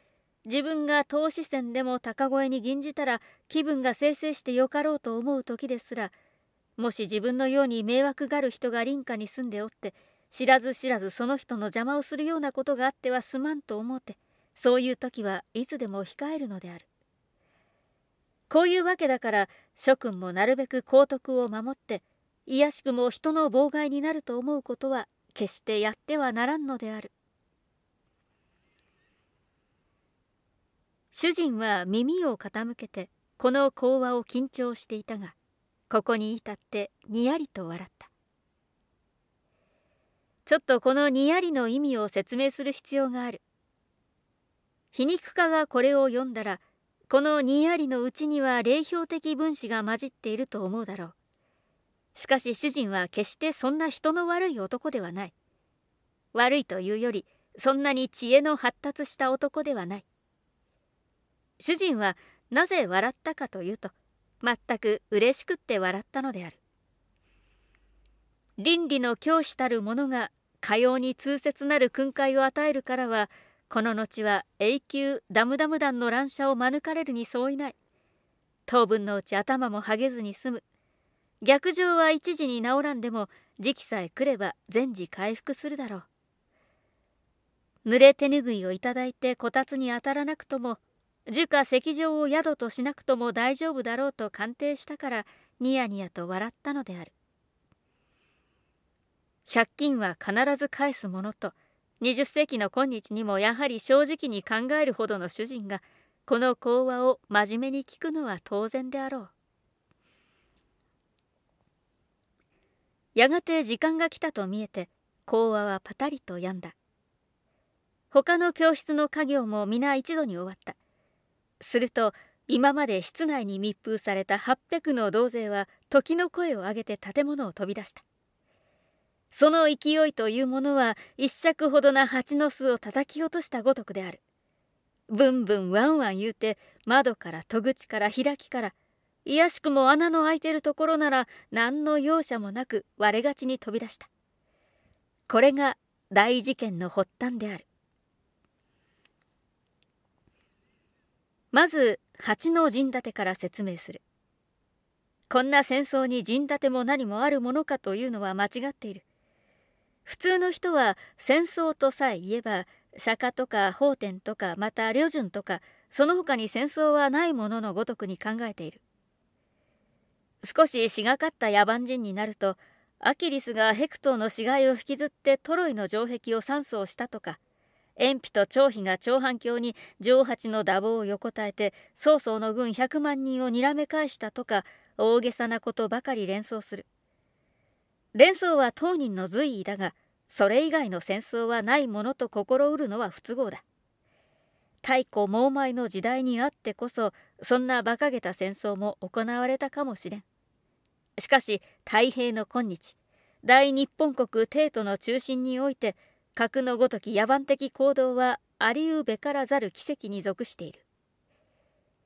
自分が投資線でも高声に吟じたら気分が生成してよかろうと思う時ですらもし自分のように迷惑がる人が隣家に住んでおって知らず知らずその人の邪魔をするようなことがあってはすまんと思うてそういう時はいつでも控えるのである。こういうわけだから諸君もなるべく皇徳を守って卑しくも人の妨害になると思うことは決してやってはならんのである主人は耳を傾けてこの講話を緊張していたがここに至ってにやりと笑ったちょっとこのにやりの意味を説明する必要がある皮肉家がこれを読んだらこのにやりのうちには霊標的分子が混じっていると思うだろうしかし主人は決してそんな人の悪い男ではない悪いというよりそんなに知恵の発達した男ではない主人はなぜ笑ったかというと全く嬉しくって笑ったのである倫理の教師たる者がかように通説なる訓戒を与えるからはこの後は永久ダムダム団の乱射を免れるに相違ない当分のうち頭もはげずに済む逆上は一時に治らんでも時期さえ来れば全時回復するだろう濡れ手ぬぐいをいただいてこたつに当たらなくとも樹下石上を宿としなくとも大丈夫だろうと鑑定したからニヤニヤと笑ったのである借金は必ず返すものと20世紀の今日にもやはり正直に考えるほどの主人がこの講話を真面目に聞くのは当然であろうやがて時間が来たと見えて講話はパタリと止んだ他の教室の家業も皆一度に終わったすると今まで室内に密封された800の同勢は時の声を上げて建物を飛び出したその勢いというものは一尺ほどな蜂の巣を叩き落としたごとくであるブンブンワンワン言うて窓から戸口から開きからいやしくも穴の開いてるところなら何の容赦もなく割れがちに飛び出したこれが大事件の発端であるまず蜂の陣立てから説明するこんな戦争に陣立ても何もあるものかというのは間違っている普通の人は戦争とさえ言えば釈迦とか法典とかまた旅順とかその他に戦争はないもののごとくに考えている少ししがかった野蛮人になるとアキリスがヘクトーの死骸を引きずってトロイの城壁を酸素をしたとか鉛筆と張飛が長反響に城八の打棒を横たえて曹操の軍100万人をにらめ返したとか大げさなことばかり連想する連想は当人の随意だがそれ以外の戦争はないものと心得るのは不都合だ太古猛舞の時代にあってこそそんな馬鹿げた戦争も行われたかもしれんしかし太平の今日大日本国帝都の中心において格のごとき野蛮的行動はありうべからざる奇跡に属している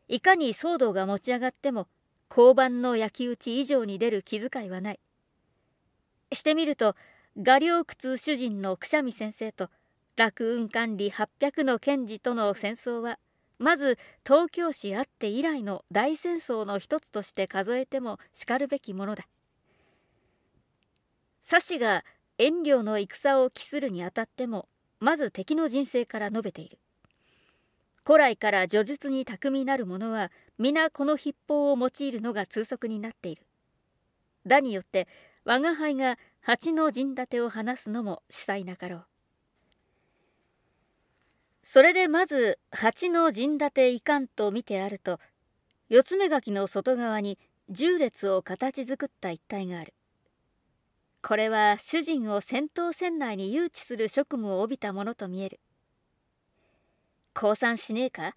いかに騒動が持ち上がっても交番の焼き討ち以上に出る気遣いはないしてみると画領窟主人のくしゃみ先生と楽雲管理800の賢治との戦争はまず東京市あって以来の大戦争の一つとして数えてもしかるべきものだ。サシが遠慮の戦を期するにあたってもまず敵の人生から述べている。古来から叙述に巧みなる者は皆この筆法を用いるのが通則になっている。だによって我が輩が蜂の陣立てを話すのも司祭なかろう。それでまず蜂の陣立ていかんと見てあると四つ目垣の外側に1列を形作った一帯がある。これは主人を戦闘船内に誘致する職務を帯びたものと見える。降参しねえか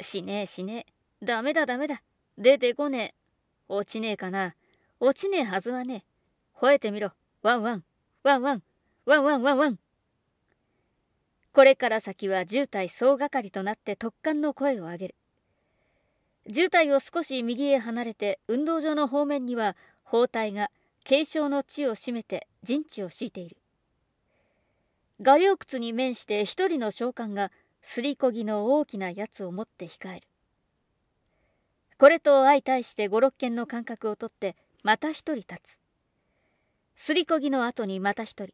しねえしねえ。ダメだダメだ。出てこねえ。落ちねえかな。落ちねえはずはねえ。吠えてみろワンワンワンワンワンワンワンワンこれから先は渋滞総がかりとなって突貫の声を上げる渋滞を少し右へ離れて運動場の方面には包帯が軽傷の地を占めて陣地を敷いている画稜窟に面して一人の召喚がすりこぎの大きなやつを持って控えるこれと相対して五六軒の間隔をとってまた一人立つすりこぎの後にまた一人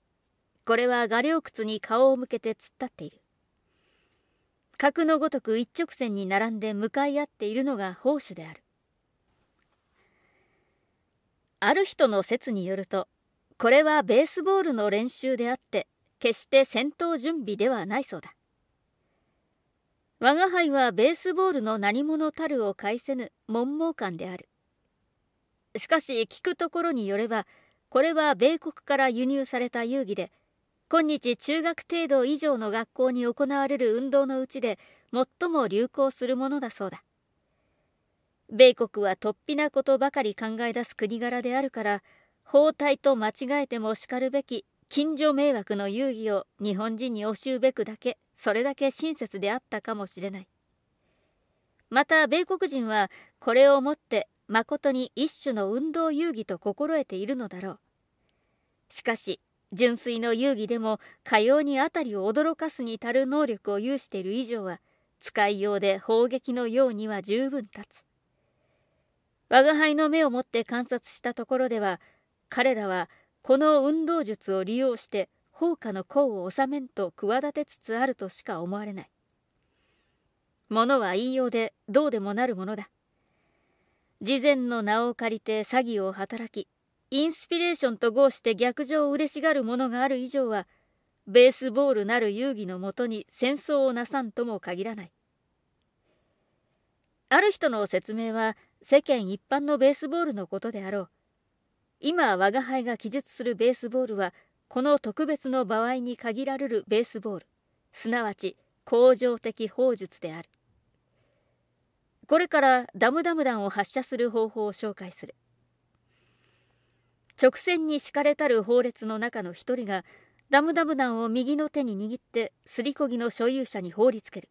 これは画稜窟に顔を向けて突っ立っている角のごとく一直線に並んで向かい合っているのが砲手であるある人の説によるとこれはベースボールの練習であって決して戦闘準備ではないそうだ我輩はベースボールの何者たるを介せぬ門盲感であるしかし聞くところによればこれは米国から輸入された遊戯で今日中学程度以上の学校に行われる運動のうちで最も流行するものだそうだ米国は突飛なことばかり考え出す国柄であるから包帯と間違えてもしかるべき近所迷惑の遊戯を日本人に教えべくだけそれだけ親切であったかもしれないまた米国人はこれをもってまことに一種の運動遊戯と心得ているのだろうしかし純粋の遊戯でもかように辺りを驚かすに足る能力を有している以上は使いようで砲撃のようには十分立つ吾輩の目を持って観察したところでは彼らはこの運動術を利用して放火の功を収めんと企てつつあるとしか思われないものは言いようでどうでもなるものだ事前の名を借りて詐欺を働きインスピレーションと合して逆上を嬉しがるものがある以上はベースボールなる遊戯のもとに戦争をなさんとも限らないある人の説明は世間一般のベースボールのことであろう今我が輩が記述するベースボールはこの特別の場合に限られるベースボールすなわち恒常的法術であるこれからダムダム弾を発射する方法を紹介する直線に敷かれたる法列の中の一人がダムダム弾を右の手に握ってすりこぎの所有者に放りつける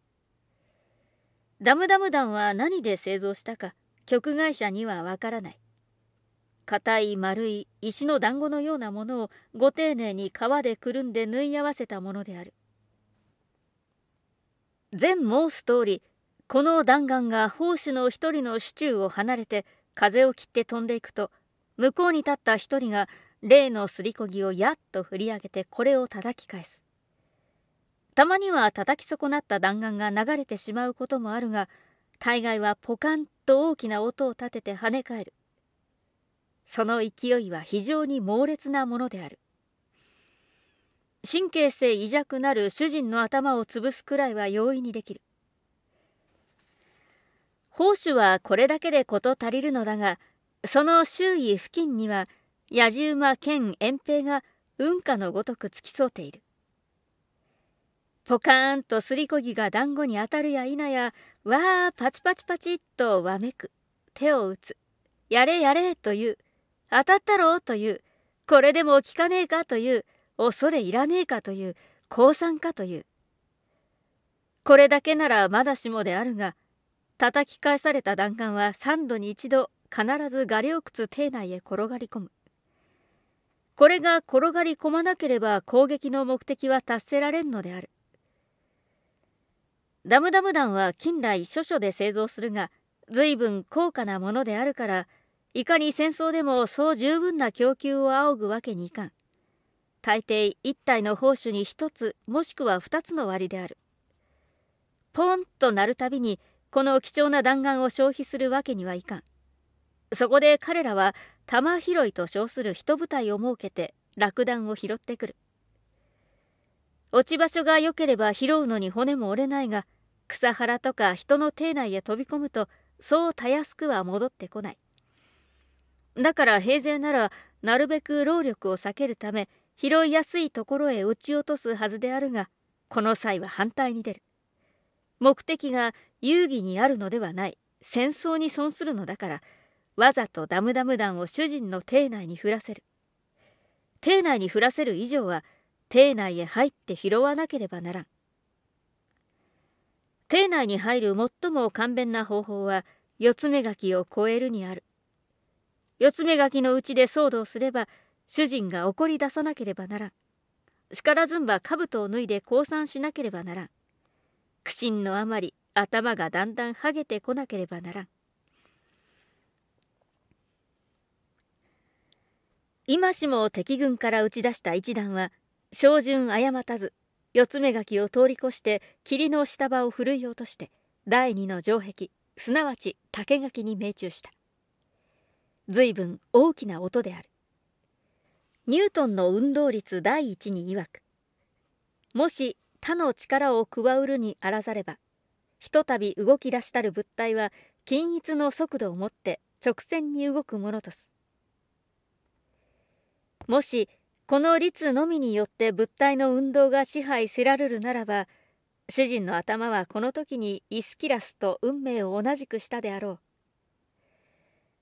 ダムダム弾は何で製造したか局外者にはわからない硬い丸い石の団子のようなものをご丁寧に革でくるんで縫い合わせたものである全モース通りこの弾丸が砲手の一人の手中を離れて風を切って飛んでいくと向こうに立った一人が例のすりこぎをやっと振り上げてこれを叩き返すたまには叩き損なった弾丸が流れてしまうこともあるが大概はポカンと大きな音を立てて跳ね返るその勢いは非常に猛烈なものである神経性微弱なる主人の頭を潰すくらいは容易にできる奉主はこれだけで事足りるのだが、その周囲付近には、野じ馬兼遠平が運河のごとく付き添うている。ポカーンとすりこぎが団子に当たるや否や、わあ、パチパチパチっとわめく、手を打つ、やれやれという、当たったろうという、これでも効かねえかという、恐れいらねえかという、降参かという。これだけならまだしもであるが、叩き返された弾丸は3度に一度必ず画レ窟靴邸内へ転がり込むこれが転がり込まなければ攻撃の目的は達せられんのであるダムダム弾は近来諸所で製造するが随分高価なものであるからいかに戦争でもそう十分な供給を仰ぐわけにいかん大抵1体の砲手に1つもしくは2つの割であるポンとなるたびにこの貴重な弾丸を消費するわけにはいかんそこで彼らは玉拾いと称する人部隊を設けて落弾を拾ってくる落ち場所が良ければ拾うのに骨も折れないが草原とか人の邸内へ飛び込むとそうたやすくは戻ってこないだから平勢ならなるべく労力を避けるため拾いやすいところへ撃ち落とすはずであるがこの際は反対に出る目的が遊戯にあるのではない戦争に損するのだからわざとダムダム弾を主人の邸内に降らせる邸内に降らせる以上は邸内へ入って拾わなければならん邸内に入る最も簡便な方法は四つ目きを超えるにある四つ目書きのうちで騒動すれば主人が怒り出さなければならん叱らずんば兜を脱いで降参しなければならん苦心のあまり頭がだんだんはげてこなければならん今しも敵軍から打ち出した一団は照準誤たず四つ目垣を通り越して霧の下場をふるい落として第二の城壁すなわち竹垣に命中した随分大きな音であるニュートンの運動率第一に曰くもし他の力を加うるにあらざればひとたび動き出したる物体は均一の速度をもって直線に動くものとすもしこの律のみによって物体の運動が支配せられるならば主人の頭はこの時にイスキラスと運命を同じくしたであろ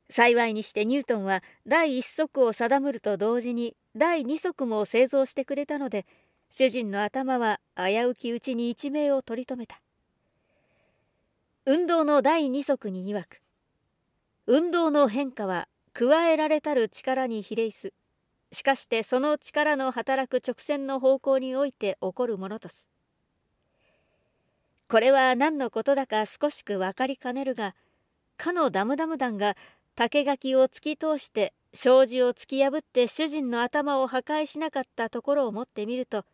う幸いにしてニュートンは第1足を定むると同時に第2足も製造してくれたので主人の頭は危うきうちに一命を取り留めた運動の第二足に曰く運動の変化は加えられたる力に比例すしかしてその力の働く直線の方向において起こるものとすこれは何のことだか少しく分かりかねるがかのダムダム団が竹垣を突き通して障子を突き破って主人の頭を破壊しなかったところを持ってみると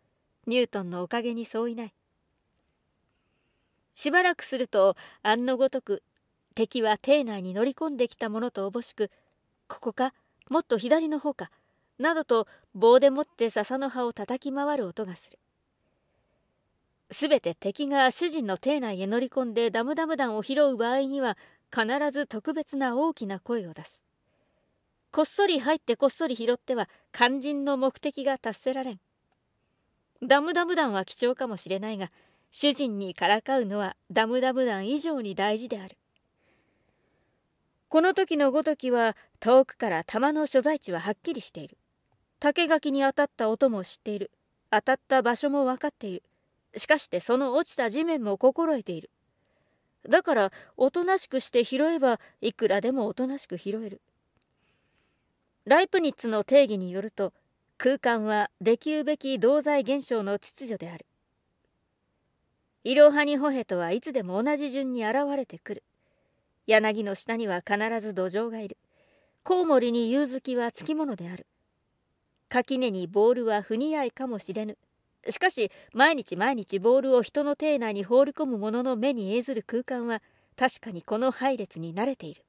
ニュートンのおかげに相違ないしばらくすると案のごとく敵は邸内に乗り込んできたものとおぼしくここかもっと左の方かなどと棒でもって笹の葉を叩き回る音がするすべて敵が主人の邸内へ乗り込んでダムダム弾を拾う場合には必ず特別な大きな声を出すこっそり入ってこっそり拾っては肝心の目的が達せられんダムダム団は貴重かもしれないが主人にからかうのはダムダム団以上に大事であるこの時のごときは遠くから弾の所在地ははっきりしている竹垣に当たった音も知っている当たった場所も分かっているしかしてその落ちた地面も心得ているだからおとなしくして拾えばいくらでもおとなしく拾えるライプニッツの定義によると空間はできうべき同在現象の秩序であるイロハニホヘとはいつでも同じ順に現れてくる柳の下には必ず土壌がいるコウモリに夕月はつきものである垣根にボールは不似合いかもしれぬしかし毎日毎日ボールを人の体内に放り込む者の目に映ずる空間は確かにこの配列に慣れている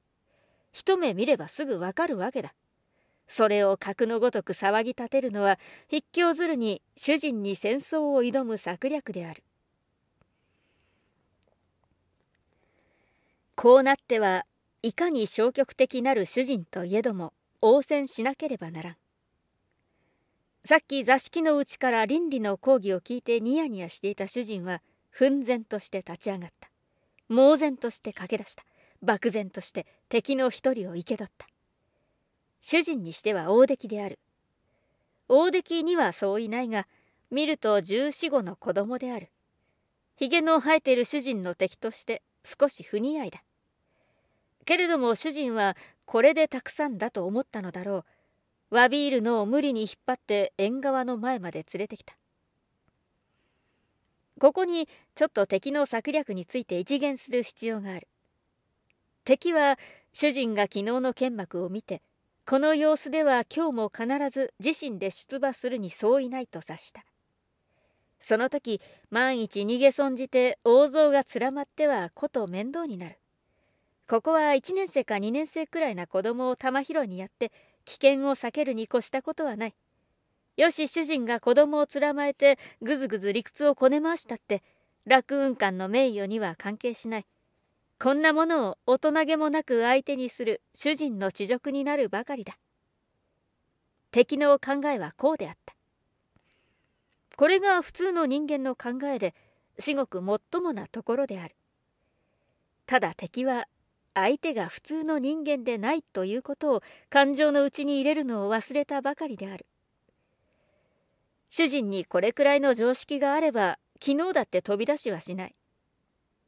一目見ればすぐわかるわけだそれを格のごとく騒ぎ立てるのは筆胸ずるに主人に戦争を挑む策略であるこうなってはいかに消極的なる主人といえども応戦しなければならんさっき座敷のうちから倫理の講義を聞いてニヤニヤしていた主人は奮然として立ち上がった猛然として駆け出した漠然として敵の一人を生け取った主人にしては大出来である大出来にはそういないが見ると十四五の子供であるひげの生えている主人の敵として少し不似合いだけれども主人はこれでたくさんだと思ったのだろうわびいるのを無理に引っ張って縁側の前まで連れてきたここにちょっと敵の策略について一言する必要がある敵は主人が昨日の剣幕を見てこの様子では今日も必ず自身で出馬するに相違ないと察したその時万一逃げ損じて大蔵がつらまってはこと面倒になるここは1年生か2年生くらいな子供を玉拾いにやって危険を避けるに越したことはないよし主人が子供をつらまえてぐずぐず理屈をこね回したって楽雲館の名誉には関係しないこんなものを大人げもなく相手にする主人の恥辱になるばかりだ。敵の考えはこうであった。これが普通の人間の考えで、至極もっともなところである。ただ敵は相手が普通の人間でないということを感情のうちに入れるのを忘れたばかりである。主人にこれくらいの常識があれば昨日だって飛び出しはしない。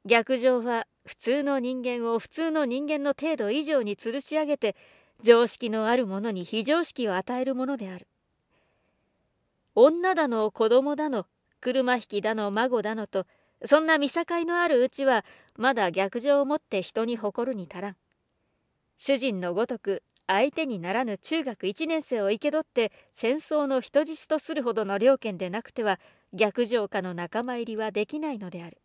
逆上は普通の人間を普通の人間の程度以上に吊るし上げて常識のあるものに非常識を与えるものである女だの子供だの車引きだの孫だのとそんな見境のあるうちはまだ逆情を持って人に誇るに足らん主人のごとく相手にならぬ中学1年生を生け取って戦争の人質とするほどの了見でなくては逆上家の仲間入りはできないのである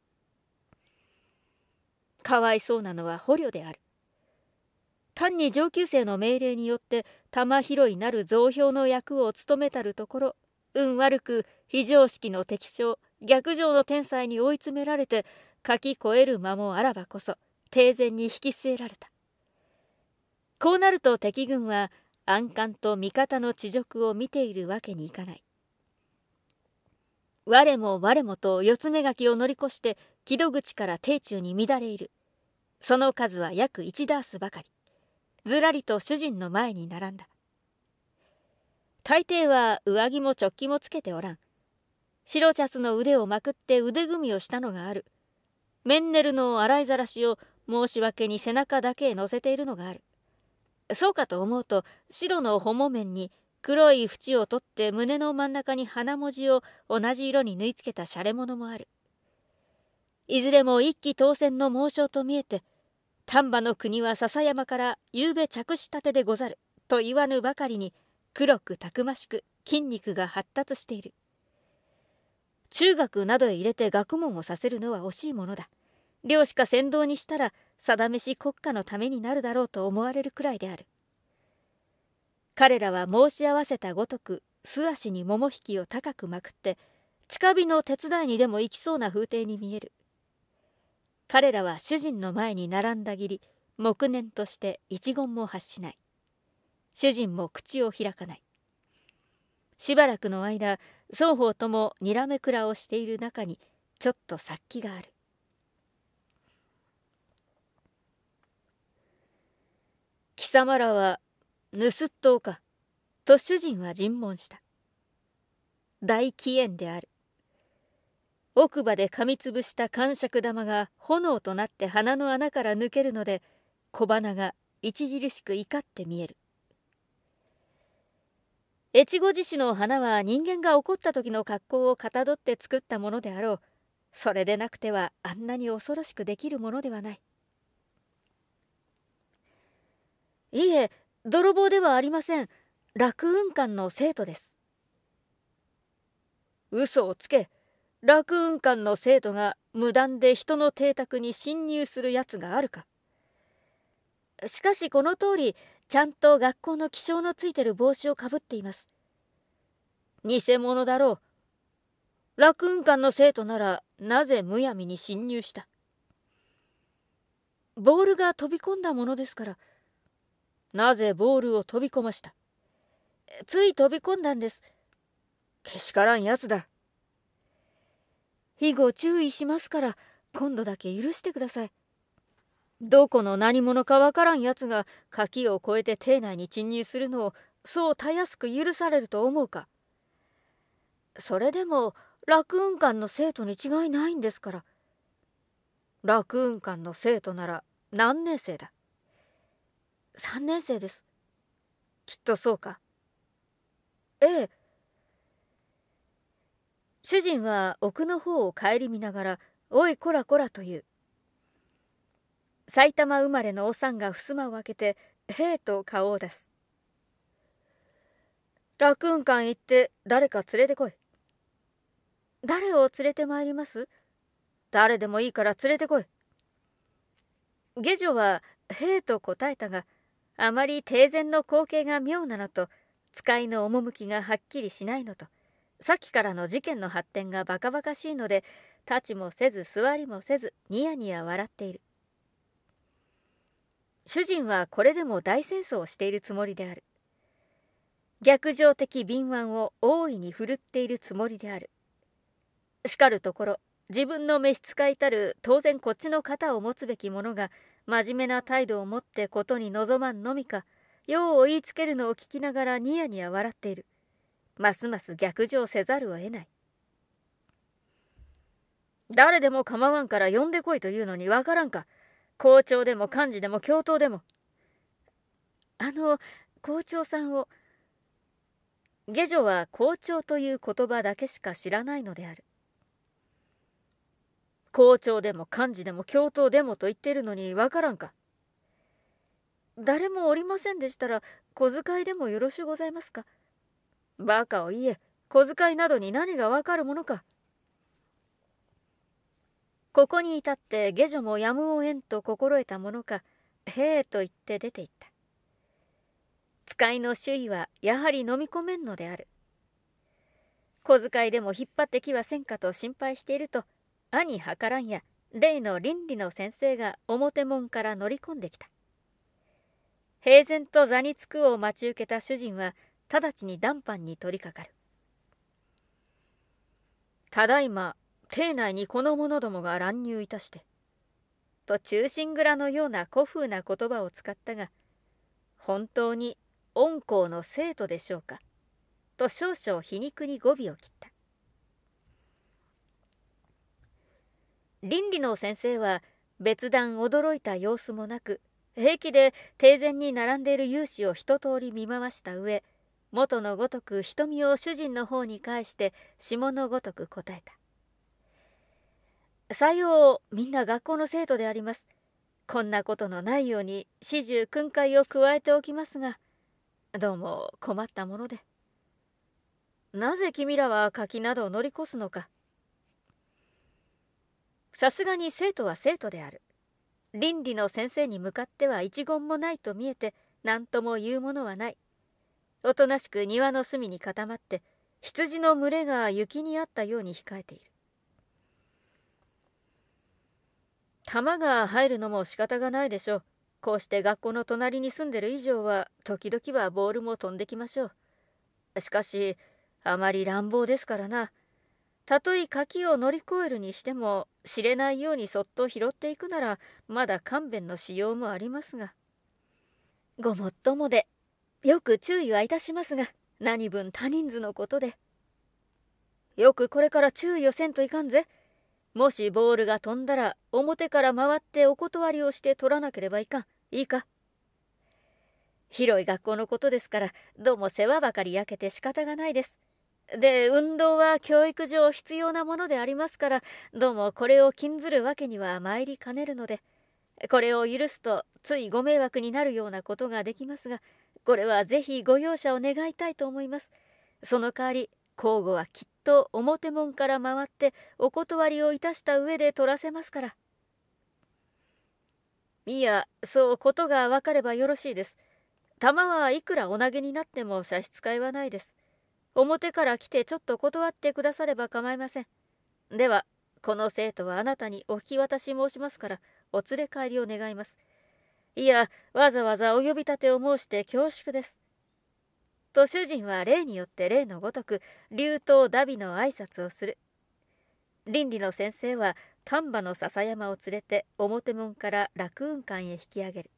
かわいそうなのは捕虜である単に上級生の命令によって玉拾いなる増票の役を務めたるところ運悪く非常識の敵将逆上の天才に追い詰められて書き越える間もあらばこそ定前に引き据えられたこうなると敵軍は暗艦と味方の恥辱を見ているわけにいかない我も我もと四つ目垣きを乗り越して木戸口から定中に乱れいるその数は約1ダースばかりずらりと主人の前に並んだ大抵は上着も直旗もつけておらん白シャツの腕をまくって腕組みをしたのがあるメンネルの洗いざらしを申し訳に背中だけへ乗せているのがあるそうかと思うと白のほも面に黒い縁を取って胸の真ん中に花文字を同じ色に縫い付けたしゃれ物もあるいずれも一騎当選の猛将と見えて丹波の国は笹山から夕べ着したてでござると言わぬばかりに黒くたくましく筋肉が発達している中学などへ入れて学問をさせるのは惜しいものだ漁師か先導にしたら定めし国家のためになるだろうと思われるくらいである彼らは申し合わせたごとく素足に桃引きを高くまくって近火の手伝いにでも行きそうな風景に見える彼らは主人の前に並んだぎり黙念として一言も発しない主人も口を開かないしばらくの間双方ともにらめくらをしている中にちょっと殺気がある貴様らは盗っ人かと主人は尋問した大起炎である奥歯で噛みつぶした感触玉が炎となって鼻の穴から抜けるので小鼻が著しく怒って見える越後獅子の花は人間が怒った時の格好をかたどって作ったものであろうそれでなくてはあんなに恐ろしくできるものではないいえ泥棒ではありません楽雲館の生徒です嘘をつけ楽雲館の生徒が無断で人の邸宅に侵入するやつがあるかしかしこの通りちゃんと学校の気象のついてる帽子をかぶっています偽物だろう楽雲館の生徒ならなぜむやみに侵入したボールが飛び込んだものですからなぜボールを飛び込ましたつい飛び込んだんですけしからんやつだ以後注意しますから今度だけ許してくださいどこの何者かわからんやつが柿を越えて邸内に侵入するのをそうたやすく許されると思うかそれでも楽雲ー館の生徒に違いないんですから楽雲ー館の生徒なら何年生だ3年生ですきっとそうかええ主人は奥の方を顧みながら「おいこらこら」と言う埼玉生まれのおさんが襖を開けて「へえ」と顔を出す楽雲館行って誰か連れてこい誰を連れてまいります誰でもいいから連れてこい下女は「へえ」と答えたがあまり定前の光景が妙なのと使いの趣がはっきりしないのとさっきからの事件の発展がバカバカしいので立ちもせず座りもせずニヤニヤ笑っている主人はこれでも大戦争をしているつもりである逆上的敏腕を大いに振るっているつもりであるしかるところ自分の召使いたる当然こっちの肩を持つべき者が真面目な態度を持ってことに望まんのみか用を言いつけるのを聞きながらニヤニヤ笑っているますます逆上せざるを得ない誰でも構わんから呼んでこいというのにわからんか校長でも幹事でも教頭でもあの校長さんを下女は校長という言葉だけしか知らないのである校長でも幹事でも教頭でもと言ってるのにわからんか誰もおりませんでしたら小遣いでもよろしゅうございますかバカを言え小遣いなどに何がわかるものかここに至って下女もやむをえんと心得たものかへえと言って出て行った使いの周位はやはり飲み込めんのである小遣いでも引っ張ってきはせんかと心配していると兄計らんや例の倫理の先生が表門から乗り込んできた平然と座につくを待ち受けた主人は直ちに談判に取りかかるただいま邸内にこの者どもが乱入いたしてと忠臣蔵のような古風な言葉を使ったが本当に御校の生徒でしょうかと少々皮肉に語尾を切った倫理の先生は別段驚いた様子もなく平気で定前に並んでいる勇士を一通り見回した上元のごとく瞳を主人の方に返して下のごとく答えた「さようみんな学校の生徒であります」こんなことのないように始終訓戒を加えておきますがどうも困ったものでなぜ君らは柿などを乗り越すのかさすがに生徒は生徒である倫理の先生に向かっては一言もないと見えて何とも言うものはないおとなしく庭の隅に固まって羊の群れが雪にあったように控えている玉が入るのも仕方がないでしょうこうして学校の隣に住んでる以上は時々はボールも飛んできましょうしかしあまり乱暴ですからなたとえ柿を乗り越えるにしても知れないようにそっと拾っていくならまだ勘弁のしようもありますがごもっともでよく注意はいたしますが何分他人数のことでよくこれから注意をせんといかんぜもしボールが飛んだら表から回ってお断りをして取らなければいかんいいか広い学校のことですからどうも世話ばかり焼けて仕方がないですで運動は教育上必要なものでありますからどうもこれを禁ずるわけには参りかねるのでこれを許すとついご迷惑になるようなことができますがこれはぜひご容赦を願いたいと思いますその代わり交互はきっと表門から回ってお断りをいたした上で取らせますからいやそうことが分かればよろしいです玉はいくらお投げになっても差し支えはないです表から来てちょっと断ってくだされば構いません。では、この生徒はあなたにお引き渡し申しますから、お連れ帰りを願います。いや、わざわざお呼び立てを申して恐縮です。と主人は例によって例のごとく、竜頭ダビの挨拶をする。倫理の先生は丹波の笹山を連れて表門から楽雲館へ引き上げる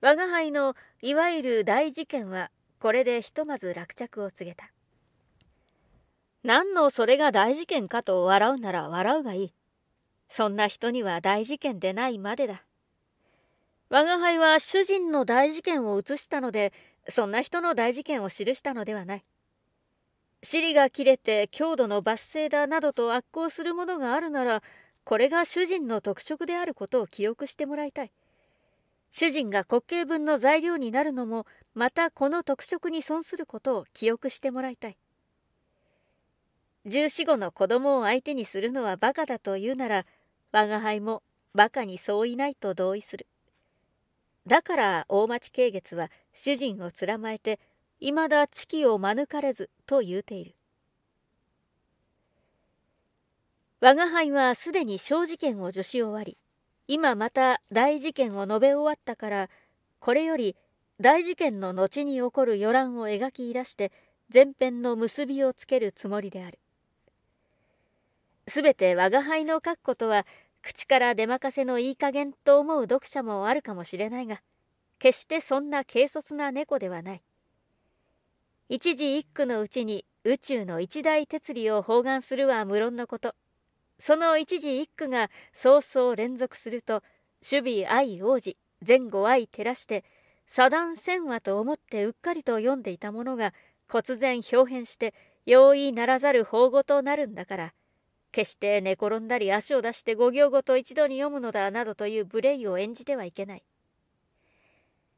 我が輩のいわゆる大事件はこれでひとまず落着を告げた何のそれが大事件かと笑うなら笑うがいいそんな人には大事件でないまでだ我輩は主人の大事件を移したのでそんな人の大事件を記したのではない尻が切れて強度の抜粋だなどと悪行するものがあるならこれが主人の特色であることを記憶してもらいたい主人が滑稽分の材料になるのもまたこの特色に損することを記憶してもらいたい十四五の子供を相手にするのはバカだと言うなら我輩もバカにそういないと同意するだから大町慶月は主人をつらまえていまだ知気を免れずと言うている我輩はすでに小事件を助し終わり今また大事件を述べ終わったからこれより大事件の後に起こる予談を描き出して前編の結びをつけるつもりであるすべて吾輩の書くことは口から出任せのいい加減と思う読者もあるかもしれないが決してそんな軽率な猫ではない一字一句のうちに宇宙の一大哲理を包含するは無論のことその一字一句が早々連続すると守備愛王子前後愛照らして左段千話と思ってうっかりと読んでいたものが忽然表変して容易ならざる法語となるんだから決して寝転んだり足を出して五行ごと一度に読むのだなどという無礼を演じてはいけない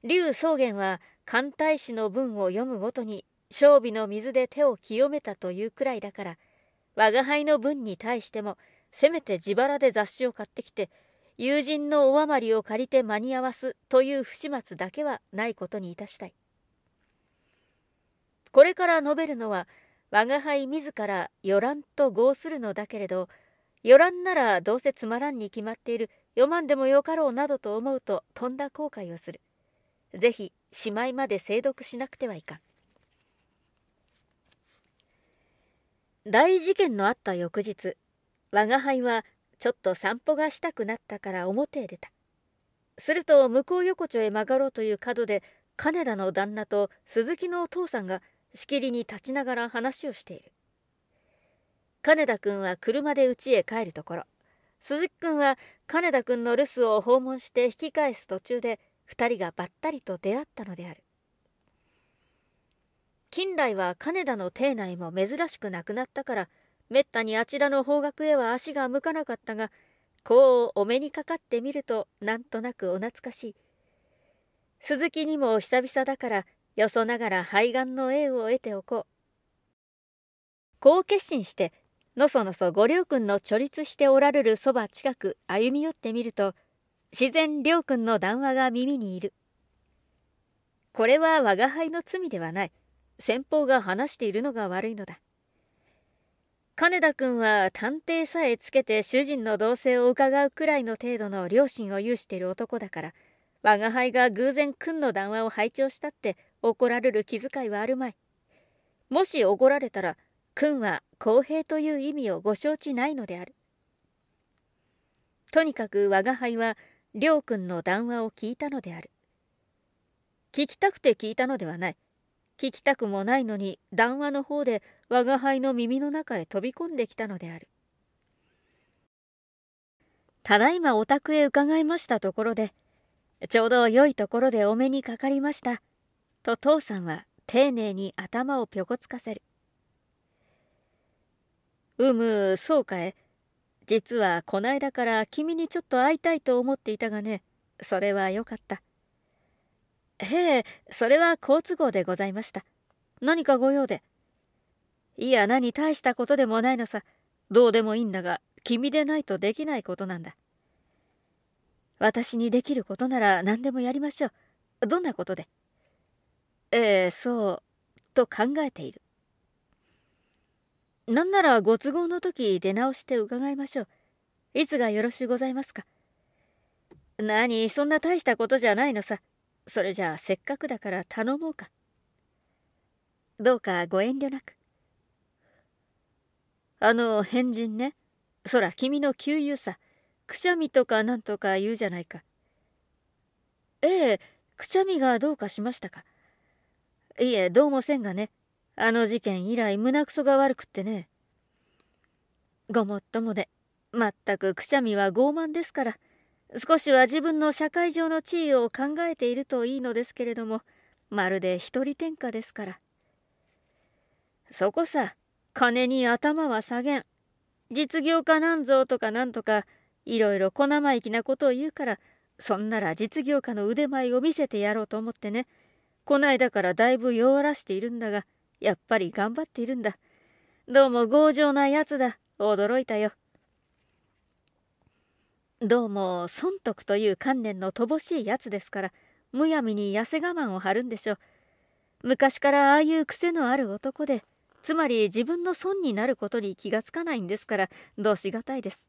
劉宗元は艦隊士の文を読むごとに勝備の水で手を清めたというくらいだから我が輩の文に対しても「せめて自腹で雑誌を買ってきて友人のお余りを借りて間に合わすという不始末だけはないことにいたしたいこれから述べるのは吾輩自ら余乱と合するのだけれど余乱ならどうせつまらんに決まっている読まんでもよかろうなどと思うととんだ後悔をする是非しまいまで精読しなくてはいかん大事件のあった翌日我が輩はちょっと散歩がしたくなったから表へ出た。すると向こう横丁へ曲がろうという角で金田の旦那と鈴木のお父さんがしきりに立ちながら話をしている金田君は車で家へ帰るところ鈴木君は金田君の留守を訪問して引き返す途中で2人がばったりと出会ったのである近来は金田の邸内も珍しくなくなったからめったにあちらの方角へは足が向かなかったがこうお目にかかってみるとなんとなくお懐かしい鈴木にも久々だからよそながら肺がんの栄を得ておこうこう決心してのそのそ五稜君の貯立しておられるそば近く歩み寄ってみると自然稜君の談話が耳にいるこれは我が輩の罪ではない先方が話しているのが悪いのだ金田君は探偵さえつけて主人の動静を伺うくらいの程度の良心を有している男だから我が輩が偶然君の談話を拝聴したって怒られる気遣いはあるまいもし怒られたら君は公平という意味をご承知ないのであるとにかく我が輩は良君の談話を聞いたのである聞きたくて聞いたのではない聞きたくもないのに談話の方で我が輩の耳の中へ飛び込んできたのであるただいまお宅へ伺いましたところでちょうど良いところでお目にかかりましたと父さんは丁寧に頭をぴょこつかせるうむそうかえ実はこないだから君にちょっと会いたいと思っていたがねそれはよかったへえ、それは好都合でございました。何かご用で。いや、何大したことでもないのさ。どうでもいいんだが、君でないとできないことなんだ。私にできることなら何でもやりましょう。どんなことでええ、そう、と考えている。なんならご都合の時出直して伺いましょう。いつがよろしゅうございますか。何、そんな大したことじゃないのさ。それじゃあせっかくだから頼もうかどうかご遠慮なくあの変人ねそら君の旧友さくしゃみとかなんとか言うじゃないかええくしゃみがどうかしましたかいえどうもせんがねあの事件以来胸くそが悪くってねごもっともでまったくくしゃみは傲慢ですから少しは自分の社会上の地位を考えているといいのですけれどもまるで一人天下ですからそこさ金に頭は下げん実業家なんぞとかなんとかいろいろ小生意気なことを言うからそんなら実業家の腕前を見せてやろうと思ってねこないだからだいぶ弱らしているんだがやっぱり頑張っているんだどうも強情なやつだ驚いたよどうも損得という観念の乏しいやつですからむやみに痩せ我慢を張るんでしょう昔からああいう癖のある男でつまり自分の損になることに気がつかないんですからどうしがたいです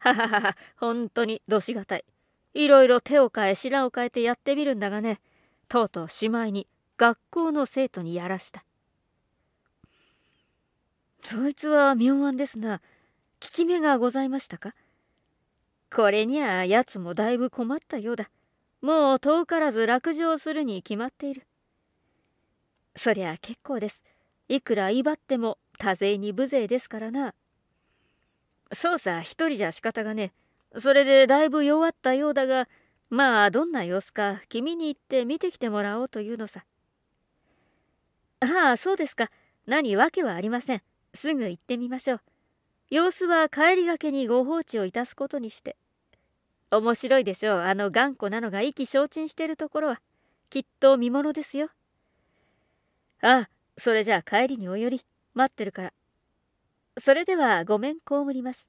ははは本当にどうしがたいいろいろ手を変え品を変えてやってみるんだがねとうとうしまいに学校の生徒にやらしたそいつは妙案ですな効き目がございましたかこれにゃ奴もだいぶ困ったようだ。もう遠からず落城するに決まっている。そりゃ結構です。いくら威張っても多勢に無勢ですからな。そうさ、一人じゃ仕方がねそれでだいぶ弱ったようだが、まあどんな様子か君に行って見てきてもらおうというのさ。ああ、そうですか。何わけはありません。すぐ行ってみましょう。様子は帰りがけにご放置をいたすことにして。面白いでしょうあの頑固なのが意気消沈してるところはきっと見ものですよああそれじゃあ帰りにお寄り待ってるからそれではごめんこうむります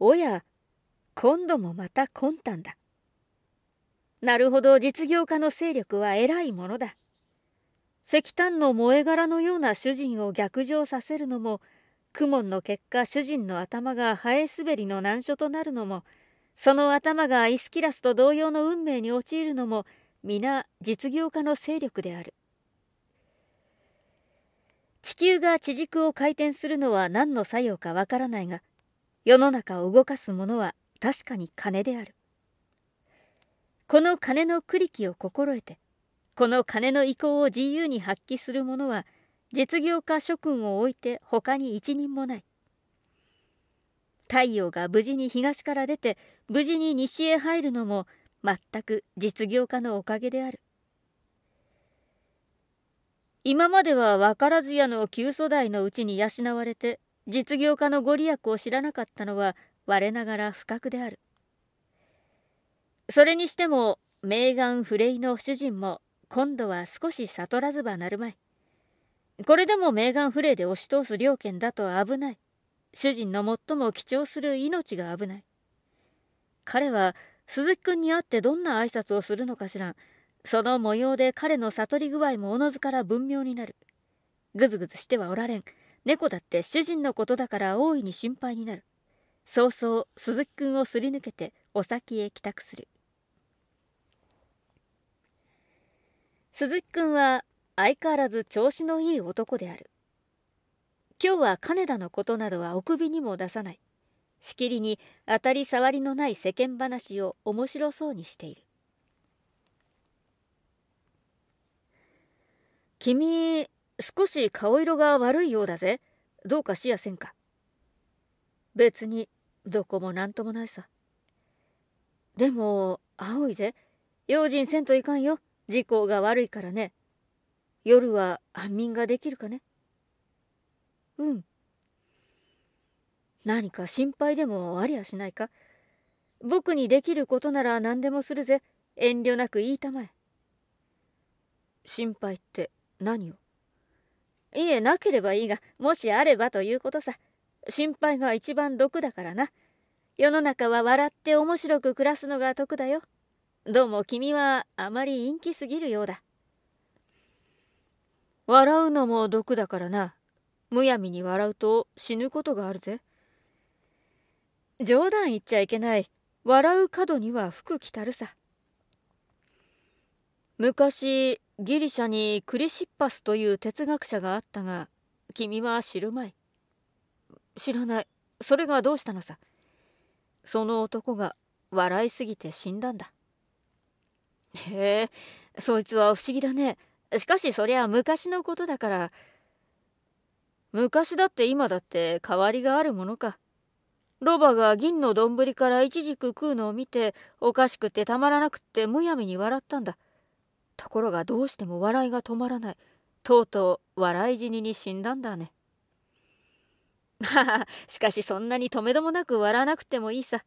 おや今度もまた魂胆だなるほど実業家の勢力は偉いものだ石炭の燃え殻のような主人を逆上させるのも公文の結果主人の頭がハエ滑りの難所となるのもその頭がイスキラスと同様の運命に陥るのも皆実業家の勢力である地球が地軸を回転するのは何の作用かわからないが世の中を動かすものは確かに金であるこの金の区力木を心得てこの金の意向を自由に発揮する者は実業家諸君を置いて他に一人もない太陽が無事に東から出て無事に西へ入るのも全く実業家のおかげである今までは分からず屋の旧祖代のうちに養われて実業家のご利益を知らなかったのは我ながら不覚であるそれにしてもメーガン・フレイの主人も今度は少し悟らずばなるまい。これでもメーガン・フレーで押し通す両権だと危ない。主人の最も貴重する命が危ない。彼は鈴木君に会ってどんな挨拶をするのかしらん。その模様で彼の悟り具合もおのずから分明になる。ぐずぐずしてはおられん。猫だって主人のことだから大いに心配になる。早々鈴木君をすり抜けてお先へ帰宅する。鈴木君は相変わらず調子のいい男である今日は金田のことなどはお首にも出さないしきりに当たり障りのない世間話を面白そうにしている君少し顔色が悪いようだぜどうかしやせんか別にどこも何ともないさでも青いぜ用心せんといかんよ時効が悪いからね夜は安眠ができるかねうん何か心配でもありゃしないか僕にできることなら何でもするぜ遠慮なく言いたまえ心配って何をいえなければいいがもしあればということさ心配が一番毒だからな世の中は笑って面白く暮らすのが得だよどうも君はあまり陰気すぎるようだ笑うのも毒だからな。むやみに笑うと死ぬことがあるぜ。冗談言っちゃいけない。笑う角には服着たるさ。昔、ギリシャにクリシッパスという哲学者があったが、君は知るまい。知らない。それがどうしたのさ。その男が笑いすぎて死んだんだ。へえ、そいつは不思議だね。しかしそりゃ昔のことだから昔だって今だって変わりがあるものかロバが銀の丼からいちじく食うのを見ておかしくてたまらなくってむやみに笑ったんだところがどうしても笑いが止まらないとうとう笑い死にに死んだんだねはしかしそんなにとめどもなく笑わなくてもいいさ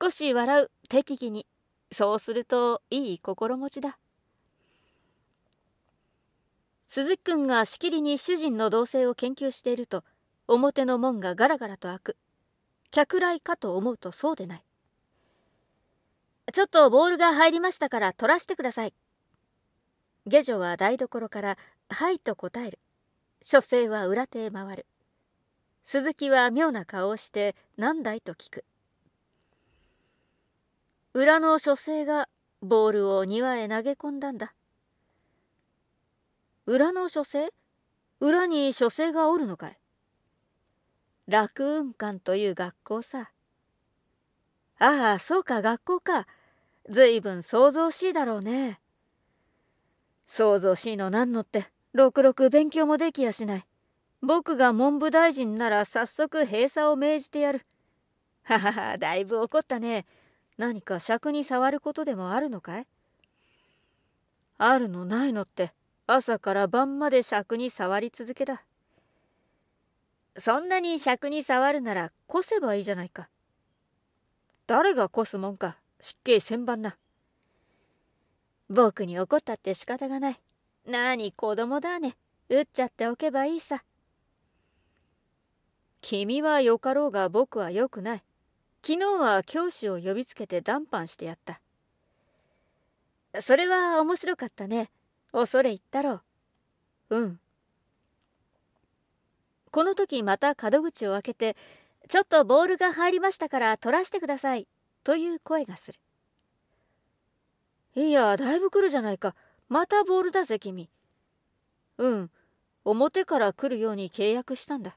少し笑う適宜にそうするといい心持ちだ鈴木君がしきりに主人の動静を研究していると表の門がガラガラと開く客来かと思うとそうでないちょっとボールが入りましたから取らしてください下女は台所から「はい」と答える書生は裏手へ回る鈴木は妙な顔をして「何だい?」と聞く裏の書生がボールを庭へ投げ込んだんだ裏の書生裏に書生がおるのかい楽雲館という学校さ。ああ、そうか、学校か。ずいぶん想像しいだろうね。想像しいのなんのって、ろくろく勉強もできやしない。僕が文部大臣なら早速閉鎖を命じてやる。ははは、だいぶ怒ったね。何か尺に触ることでもあるのかいあるのないのって、朝から晩まで尺に触り続けだ。そんなに尺に触るならこせばいいじゃないか。誰がこすもんか、失敬千番な。僕に怒ったって仕方がない。なに子供だね。打っちゃっておけばいいさ。君はよかろうが僕はよくない。昨日は教師を呼びつけて談判してやった。それは面白かったね。恐れ入ったろう。うん。この時また門口を開けて、ちょっとボールが入りましたから取らしてください。という声がする。いや、だいぶ来るじゃないか。またボールだぜ、君。うん。表から来るように契約したんだ。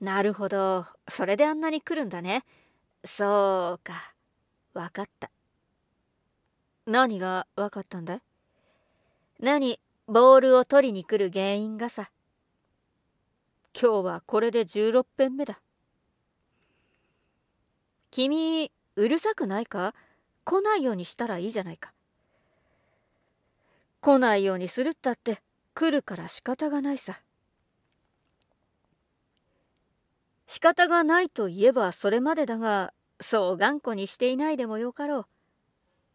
なるほど。それであんなに来るんだね。そうか。わかった。何がわかったんだい何ボールを取りに来る原因がさ今日はこれで16編目だ君うるさくないか来ないようにしたらいいじゃないか来ないようにするったって来るから仕方がないさ仕方がないといえばそれまでだがそう頑固にしていないでもよかろう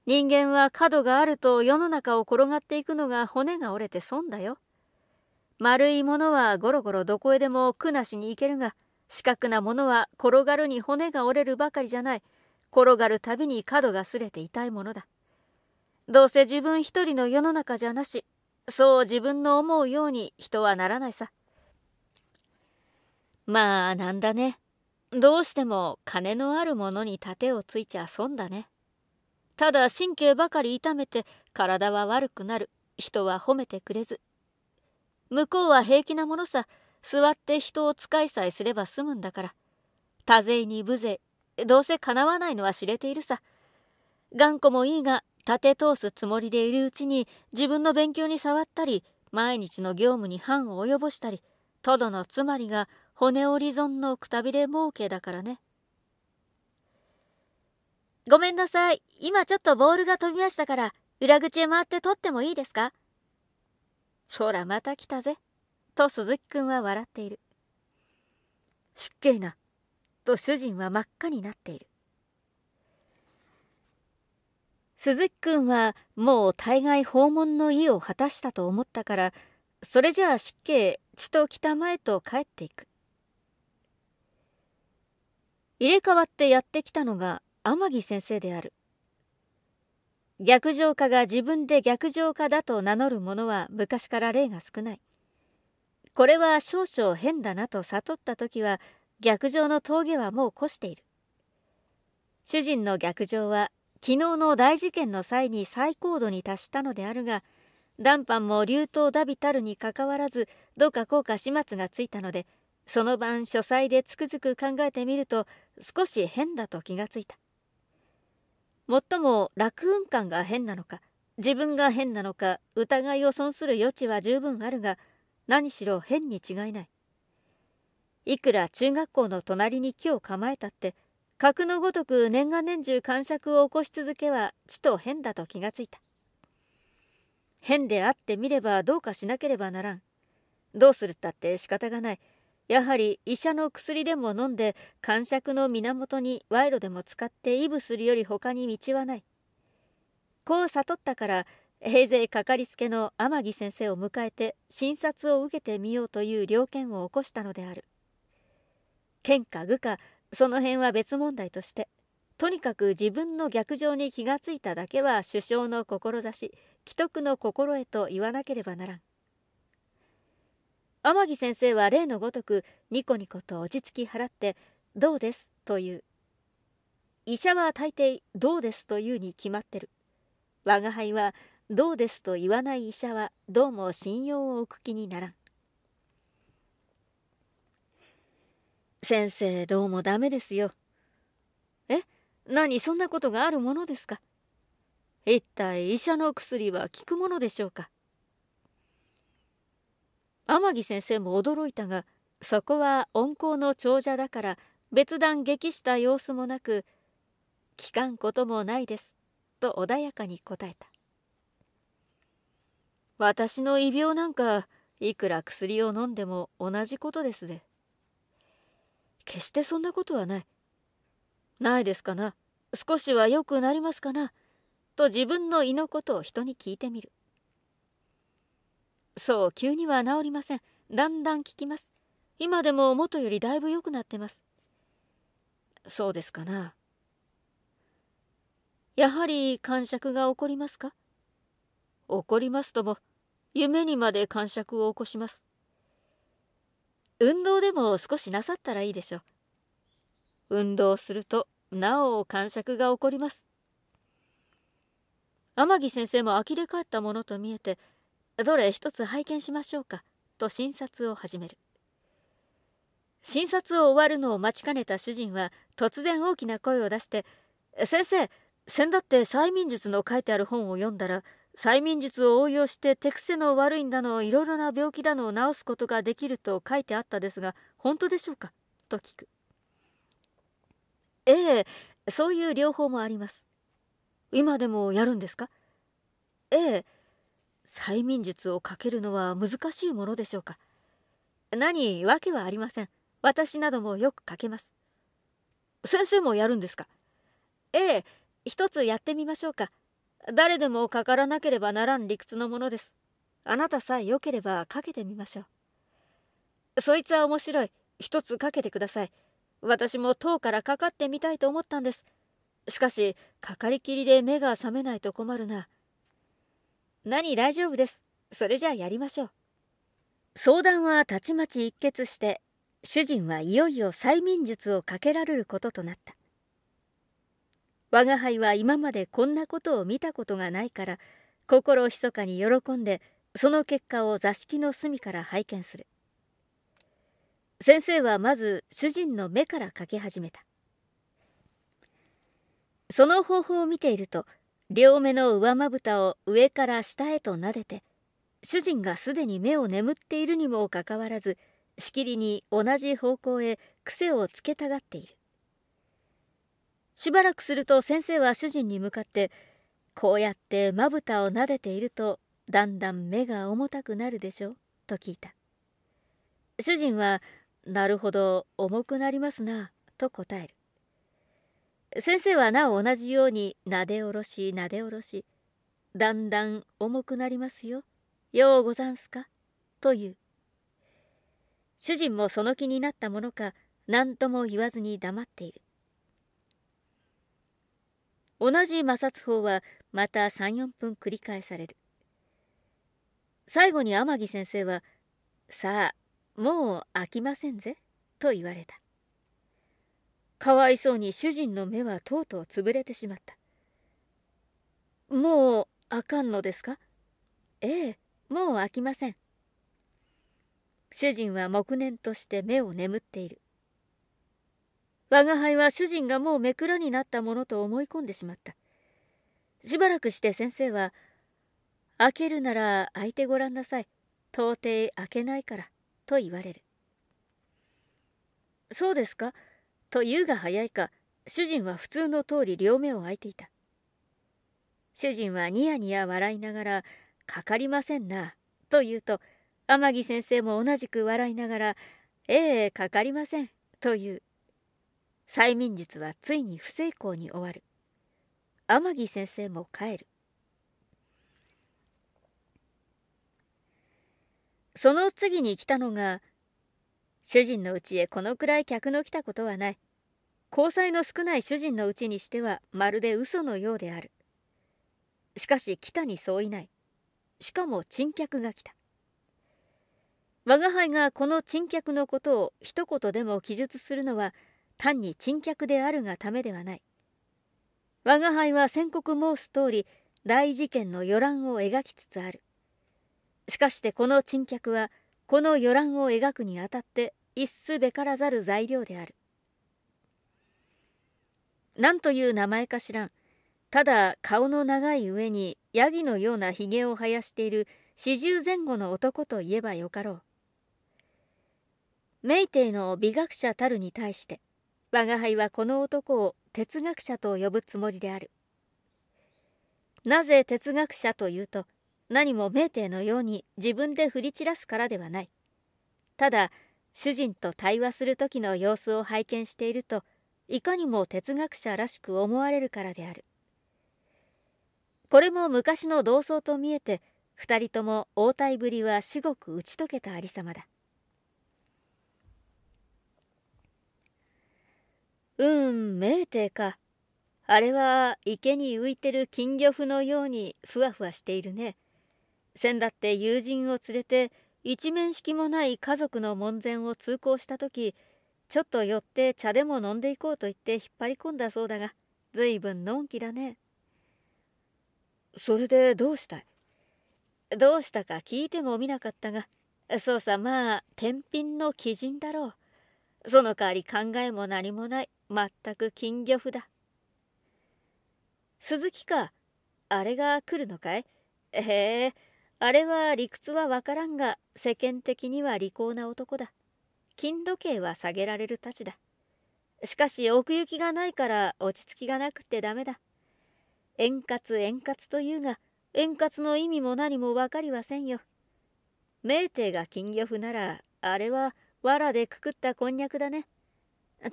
人間は角があると世の中を転がっていくのが骨が折れて損だよ。丸いものはゴロゴロどこへでも苦なしに行けるが、四角なものは転がるに骨が折れるばかりじゃない。転がるたびに角がすれて痛いものだ。どうせ自分一人の世の中じゃなし、そう自分の思うように人はならないさ。まあなんだね。どうしても金のあるものに盾をついちゃ損だね。ただ神経ばかり痛めて体は悪くなる人は褒めてくれず向こうは平気なものさ座って人を使いさえすれば済むんだから多勢に無勢どうせかなわないのは知れているさ頑固もいいが立て通すつもりでいるうちに自分の勉強に触ったり毎日の業務に範を及ぼしたりとどのつまりが骨折り損のくたびれ儲けだからね。ごめんなさい。今ちょっとボールが飛びましたから、裏口へ回って取ってもいいですかそらまた来たぜ。と鈴木くんは笑っている。失敬な。と主人は真っ赤になっている。鈴木くんはもう大概訪問の意を果たしたと思ったから、それじゃあ失敬、地と北前と帰っていく。入れ替わってやってきたのが天城先生である逆上家が自分で逆上家だと名乗る者は昔から例が少ないこれは少々変だなと悟った時は逆上の峠はもう越している主人の逆上は昨日の大事件の際に最高度に達したのであるが談判も流頭だびたるにかかわらずどうかこうか始末がついたのでその晩書斎でつくづく考えてみると少し変だと気がついたもっとも楽運感が変なのか自分が変なのか疑いを損する余地は十分あるが何しろ変に違いないいくら中学校の隣に木を構えたって格のごとく年が年中感触を起こし続けはちと変だと気がついた変であってみればどうかしなければならんどうするったって仕方がないやはり医者の薬でも飲んで感触の源に賄賂でも使ってイブするより他に道はないこう悟ったから平勢かかりつけの天城先生を迎えて診察を受けてみようという了見を起こしたのである剣か愚かその辺は別問題としてとにかく自分の逆上に気がついただけは首相の志既得の心得と言わなければならん天城先生は例のごとくニコニコと落ち着き払って「どうです?」と言う医者は大抵「どうです?」と言うに決まってる我輩は「どうです?」と言わない医者はどうも信用を置く気にならん先生どうもダメですよえ何そんなことがあるものですか一体医者の薬は効くものでしょうか天城先生も驚いたがそこは温厚の長者だから別段激した様子もなく「聞かんこともないです」と穏やかに答えた私の異病なんかいくら薬を飲んでも同じことですで、ね、決してそんなことはないないですかな少しは良くなりますかなと自分の胃のことを人に聞いてみるそう急には治りませんだんだん効きます今でも元よりだいぶ良くなってますそうですかなやはり感触が起こりますか起こりますとも夢にまで感触を起こします運動でも少しなさったらいいでしょう運動するとなお感触が起こります天城先生も呆れ返ったものと見えてどれ一つ拝見しましょうかと診察を始める診察を終わるのを待ちかねた主人は突然大きな声を出して「先生先だって催眠術の書いてある本を読んだら催眠術を応用して手癖の悪いんだのいろいろな病気だのを治すことができると書いてあったですが本当でしょうか?」と聞く。ええそういう療法もあります。今でもやるんですかええ催眠術をかけるのは難しいものでしょうか何わけはありません私などもよくかけます先生もやるんですかええ一つやってみましょうか誰でもかからなければならん理屈のものですあなたさえ良ければかけてみましょうそいつは面白い一つかけてください私も塔からかかってみたいと思ったんですしかしかかりきりで目が覚めないと困るな何大丈夫です。それじゃあやりましょう。相談はたちまち一決して、主人はいよいよ催眠術をかけられることとなった。我輩は今までこんなことを見たことがないから、心密かに喜んで、その結果を座敷の隅から拝見する。先生はまず主人の目からかけ始めた。その方法を見ていると、両目の上まぶたを上から下へと撫でて主人がすでに目を眠っているにもかかわらずしきりに同じ方向へ癖をつけたがっているしばらくすると先生は主人に向かってこうやってまぶたを撫でているとだんだん目が重たくなるでしょうと聞いた主人はなるほど重くなりますなと答える先生はなお同じようになでおろしなでおろしだんだん重くなりますよようござんすかという主人もその気になったものか何とも言わずに黙っている同じ摩擦法はまた34分繰り返される最後に天城先生は「さあもう飽きませんぜ」と言われたかわいそうに主人の目はとうとう潰れてしまったもうあかんのですかええもう飽きません主人は黙念として目を眠っている我輩は主人がもう目くらになったものと思い込んでしまったしばらくして先生は「開けるなら開いてごらんなさい到底開けないから」と言われるそうですかと言うが早いか主人は普通の通り両目を開いていた主人はニヤニヤ笑いながら「かかりませんな」と言うと天城先生も同じく笑いながら「ええかかりません」という催眠術はついに不成功に終わる天城先生も帰るその次に来たのが主人のうちへこのくらい客の来たことはない交際の少ない主人のうちにしてはまるで嘘のようであるしかし北にそういないしかも珍客が来た吾輩がこの珍客のことを一言でも記述するのは単に珍客であるがためではない吾輩は宣告申す通り大事件の予談を描きつつあるしかしてこの珍客はこの魚卵を描くにあたって一すべからざる材料である何という名前か知らんただ顔の長い上にヤギのようなひげを生やしている四十前後の男といえばよかろうメイテイの美学者たるに対して吾輩はこの男を哲学者と呼ぶつもりであるなぜ哲学者というと「何も名帝のように自分で振り散らすからではないただ主人と対話する時の様子を拝見しているといかにも哲学者らしく思われるからであるこれも昔の同窓と見えて2人とも応対ぶりは至極打ち解けたありさまだうん名帝かあれは池に浮いてる金魚夫のようにふわふわしているね。先だって友人を連れて一面識もない家族の門前を通行した時ちょっと寄って茶でも飲んでいこうと言って引っ張り込んだそうだが随分のんきだねそれでどうしたいどうしたか聞いてもみなかったがそうさまあ天品の鬼人だろうその代わり考えも何もない全く金魚夫だ鈴木かあれが来るのかいへえあれは理屈はわからんが世間的には利口な男だ金時計は下げられるたちだしかし奥行きがないから落ち着きがなくってダメだ円滑円滑というが円滑の意味も何も分かりませんよ名帝が金魚夫ならあれは藁でくくったこんにゃくだね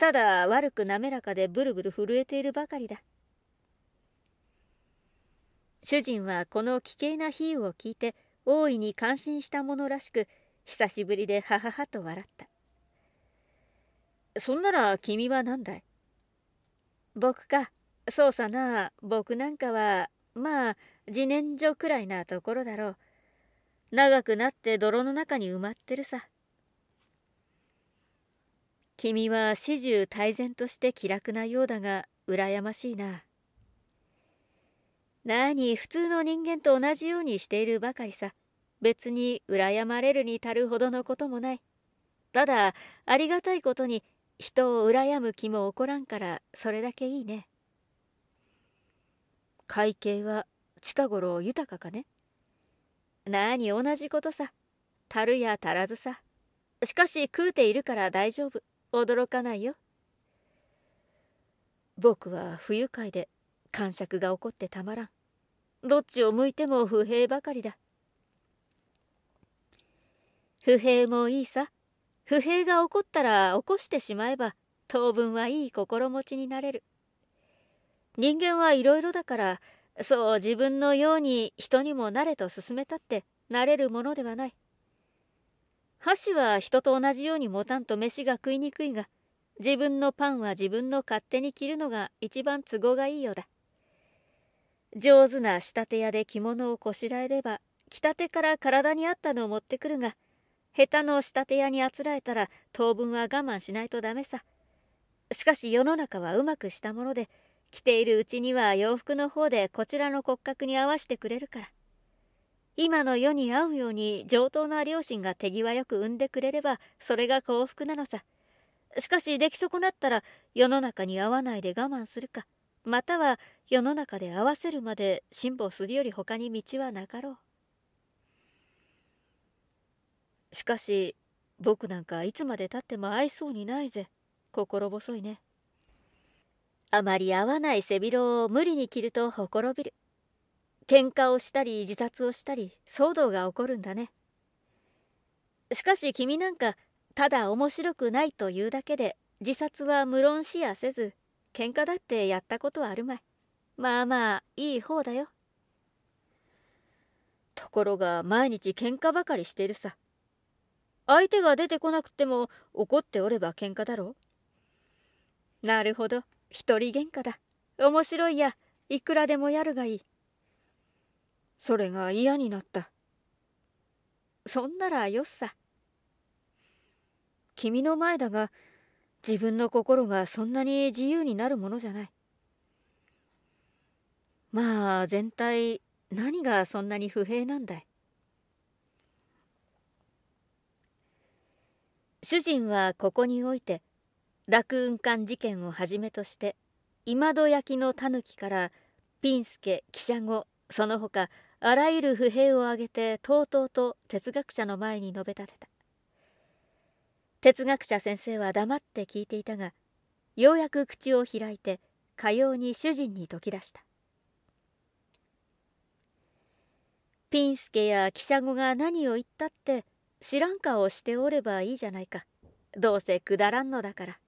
ただ悪く滑らかでブルブル震えているばかりだ主人はこの危険な比喩を聞いて大いに感心したものらしく久しぶりではははと笑ったそんなら君は何だい僕かそうさな僕なんかはまあ自然薯くらいなところだろう長くなって泥の中に埋まってるさ君は始終泰然として気楽なようだが羨ましいななに普通の人間と同じようにしているばかりさ別に羨まれるに足るほどのこともないただありがたいことに人を羨む気も起こらんからそれだけいいね会計は近頃豊かかねなに同じことさ足るや足らずさしかし食うているから大丈夫驚かないよ僕は不愉快で感触が起こってたまらんどっちを向いても不平ばかりだ不平もいいさ不平が起こったら起こしてしまえば当分はいい心持ちになれる人間はいろいろだからそう自分のように人にもなれと勧めたってなれるものではない箸は人と同じように持たんと飯が食いにくいが自分のパンは自分の勝手に切るのが一番都合がいいようだ上手な仕立て屋で着物をこしらえれば着たてから体に合ったのを持ってくるが下手の仕立て屋にあつらえたら当分は我慢しないとダメさしかし世の中はうまくしたもので着ているうちには洋服の方でこちらの骨格に合わせてくれるから今の世に合うように上等な両親が手際よく産んでくれればそれが幸福なのさしかし出来損なったら世の中に合わないで我慢するかまたは世の中で合わせるまで辛抱するより他に道はなかろう。しかし僕なんかいつまでたってもいそうにないぜ心細いね。あまり合わない背広を無理に着るとほころびる。喧嘩をしたり自殺をしたり騒動が起こるんだね。しかし君なんかただ面白くないというだけで自殺は無論視野せず喧嘩だってやったことはあるまいまあまあいい方だよところが毎日喧嘩ばかりしてるさ相手が出てこなくても怒っておれば喧嘩だろなるほど一人喧嘩だ面白いやいくらでもやるがいいそれが嫌になったそんならよっさ君の前だが自分の心がそんなに自由になるものじゃないまあ全体何がそんなに不平なんだい主人はここにおいて楽雲館事件をはじめとして今戸焼のたぬきからピンスケ記者後その他あらゆる不平を挙げてとうとうと哲学者の前に述べ立てた哲学者先生は黙って聞いていたがようやく口を開いてかように主人に解き出したピンスケや記者語が何を言ったって知らん顔しておればいいじゃないかどうせくだらんのだから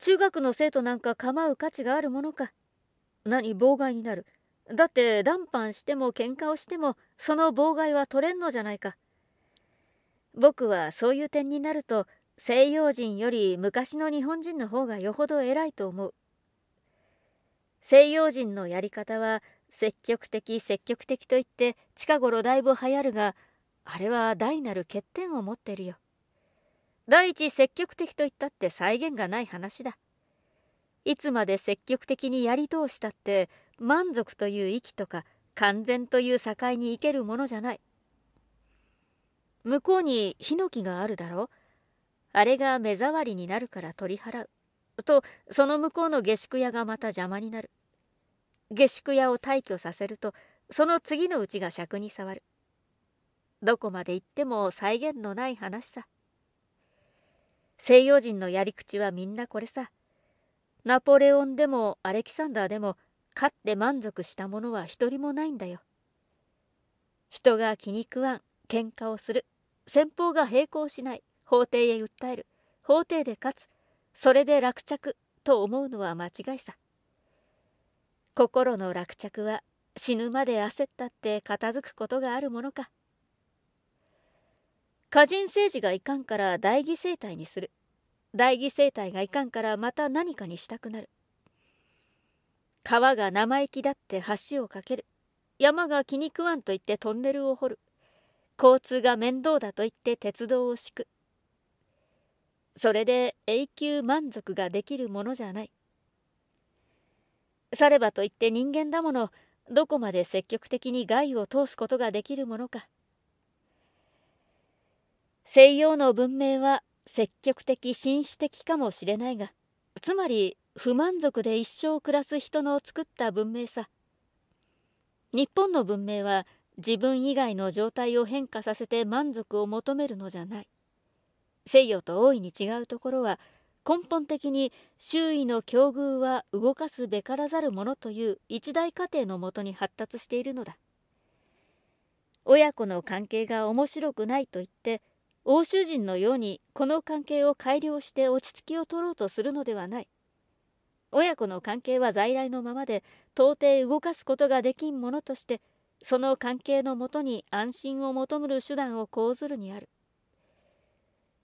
中学の生徒なんか構う価値があるものか何妨害になるだって談判しても喧嘩をしてもその妨害は取れんのじゃないか僕はそういう点になると西洋人より昔の日本人の方がよほど偉いと思う西洋人のやり方は積極的積極的といって近頃だいぶ流行るがあれは大なる欠点を持ってるよ第一積極的といったって再現がない話だいつまで積極的にやり通したって満足という域とか完全という境に行けるものじゃない向こうにヒノキがあるだろあれが目障りになるから取り払う。と、その向こうの下宿屋がまた邪魔になる。下宿屋を退去させると、その次のうちが尺に触る。どこまで行っても再現のない話さ。西洋人のやり口はみんなこれさ。ナポレオンでもアレキサンダーでも勝って満足したものは一人もないんだよ。人が気に食わん喧嘩をする先方が並行しない法廷へ訴える法廷で勝つそれで落着と思うのは間違いさ心の落着は死ぬまで焦ったって片付くことがあるものか歌人政治がいかんから大義生態にする大義生態がいかんからまた何かにしたくなる川が生意気だって橋を架ける山が気に食わんと言ってトンネルを掘る交通が面倒だと言って鉄道を敷くそれで永久満足ができるものじゃないさればといって人間だものどこまで積極的に害を通すことができるものか西洋の文明は積極的紳士的かもしれないがつまり不満足で一生暮らす人の作った文明さ日本の文明は自分以外の状態を変化させて満足を求めるのじゃない西洋と大いに違うところは根本的に周囲の境遇は動かすべからざるものという一大過程のもとに発達しているのだ親子の関係が面白くないと言って欧州人のようにこの関係を改良して落ち着きを取ろうとするのではない親子の関係は在来のままで到底動かすことができんものとしてその関係のもとに安心を求むる手段を講ずるにある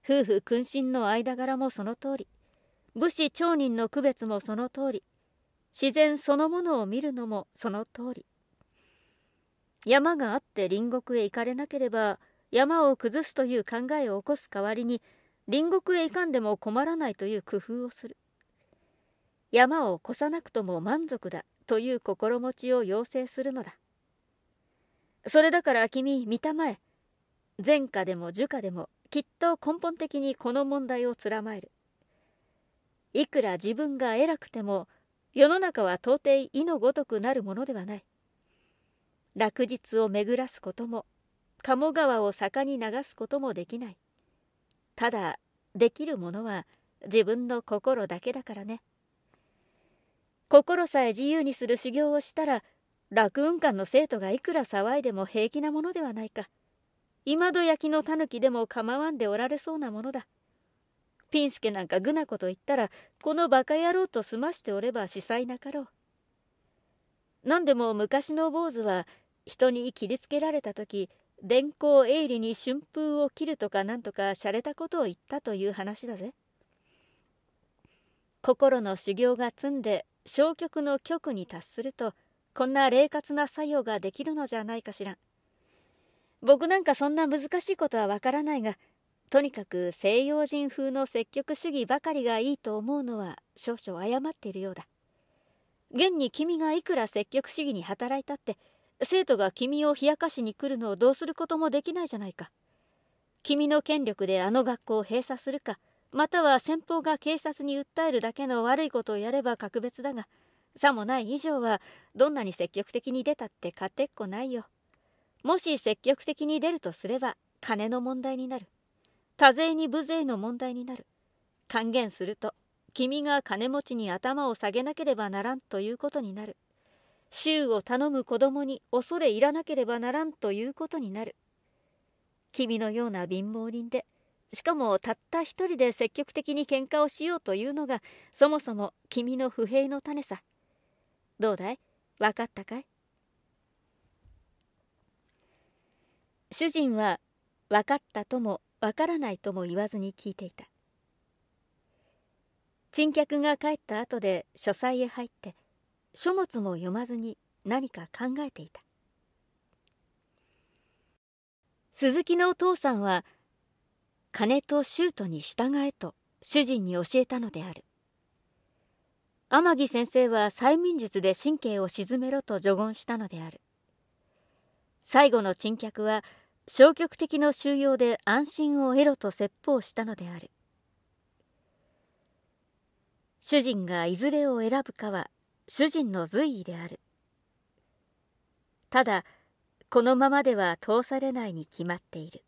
夫婦君臣の間柄もその通り武士町人の区別もその通り自然そのものを見るのもその通り山があって隣国へ行かれなければ山を崩すという考えを起こす代わりに隣国へ行かんでも困らないという工夫をする山を越さなくとも満足だという心持ちを要請するのだそれだから君見たまえ前科でも儒科でもきっと根本的にこの問題をつらまえるいくら自分が偉くても世の中は到底意のごとくなるものではない落日を巡らすことも鴨川を坂に流すこともできないただできるものは自分の心だけだからね心さえ自由にする修行をしたら楽雲館の生徒がいくら騒いでも平気なものではないか今ど焼きのたぬきでも構わんでおられそうなものだピンスケなんかぐなこと言ったらこのバカ野郎と済ましておれば司祭なかろう何でも昔の坊主は人に切りつけられた時電光鋭利に春風を切るとかなんとか洒落たことを言ったという話だぜ心の修行が積んで消極の極に達するとこんな冷活な作用ができるのじゃないかしら僕なんかそんな難しいことはわからないがとにかく西洋人風の積極主義ばかりがいいと思うのは少々誤っているようだ現に君がいくら積極主義に働いたって生徒が君を冷やかしに来るのをどうすることもできないじゃないか君の権力であの学校を閉鎖するかまたは先方が警察に訴えるだけの悪いことをやれば格別だがさもない以上はどんなに積極的に出たって勝てっこないよもし積極的に出るとすれば金の問題になる多税に無税の問題になる還元すると君が金持ちに頭を下げなければならんということになる衆を頼む子供に恐れ入らなければならんということになる君のような貧乏人でしかもたった一人で積極的に喧嘩をしようというのがそもそも君の不平の種さどうだい分かったかい主人は分かったとも分からないとも言わずに聞いていた珍客が帰った後で書斎へ入って書物も読まずに何か考えていた鈴木のお父さんは金とシュートに従えと主人に教えたのである天城先生は催眠術で神経を鎮めろと助言したのである最後の珍客は消極的の収容で安心を得ろと説法したのである主人がいずれを選ぶかは主人の随意であるただこのままでは通されないに決まっている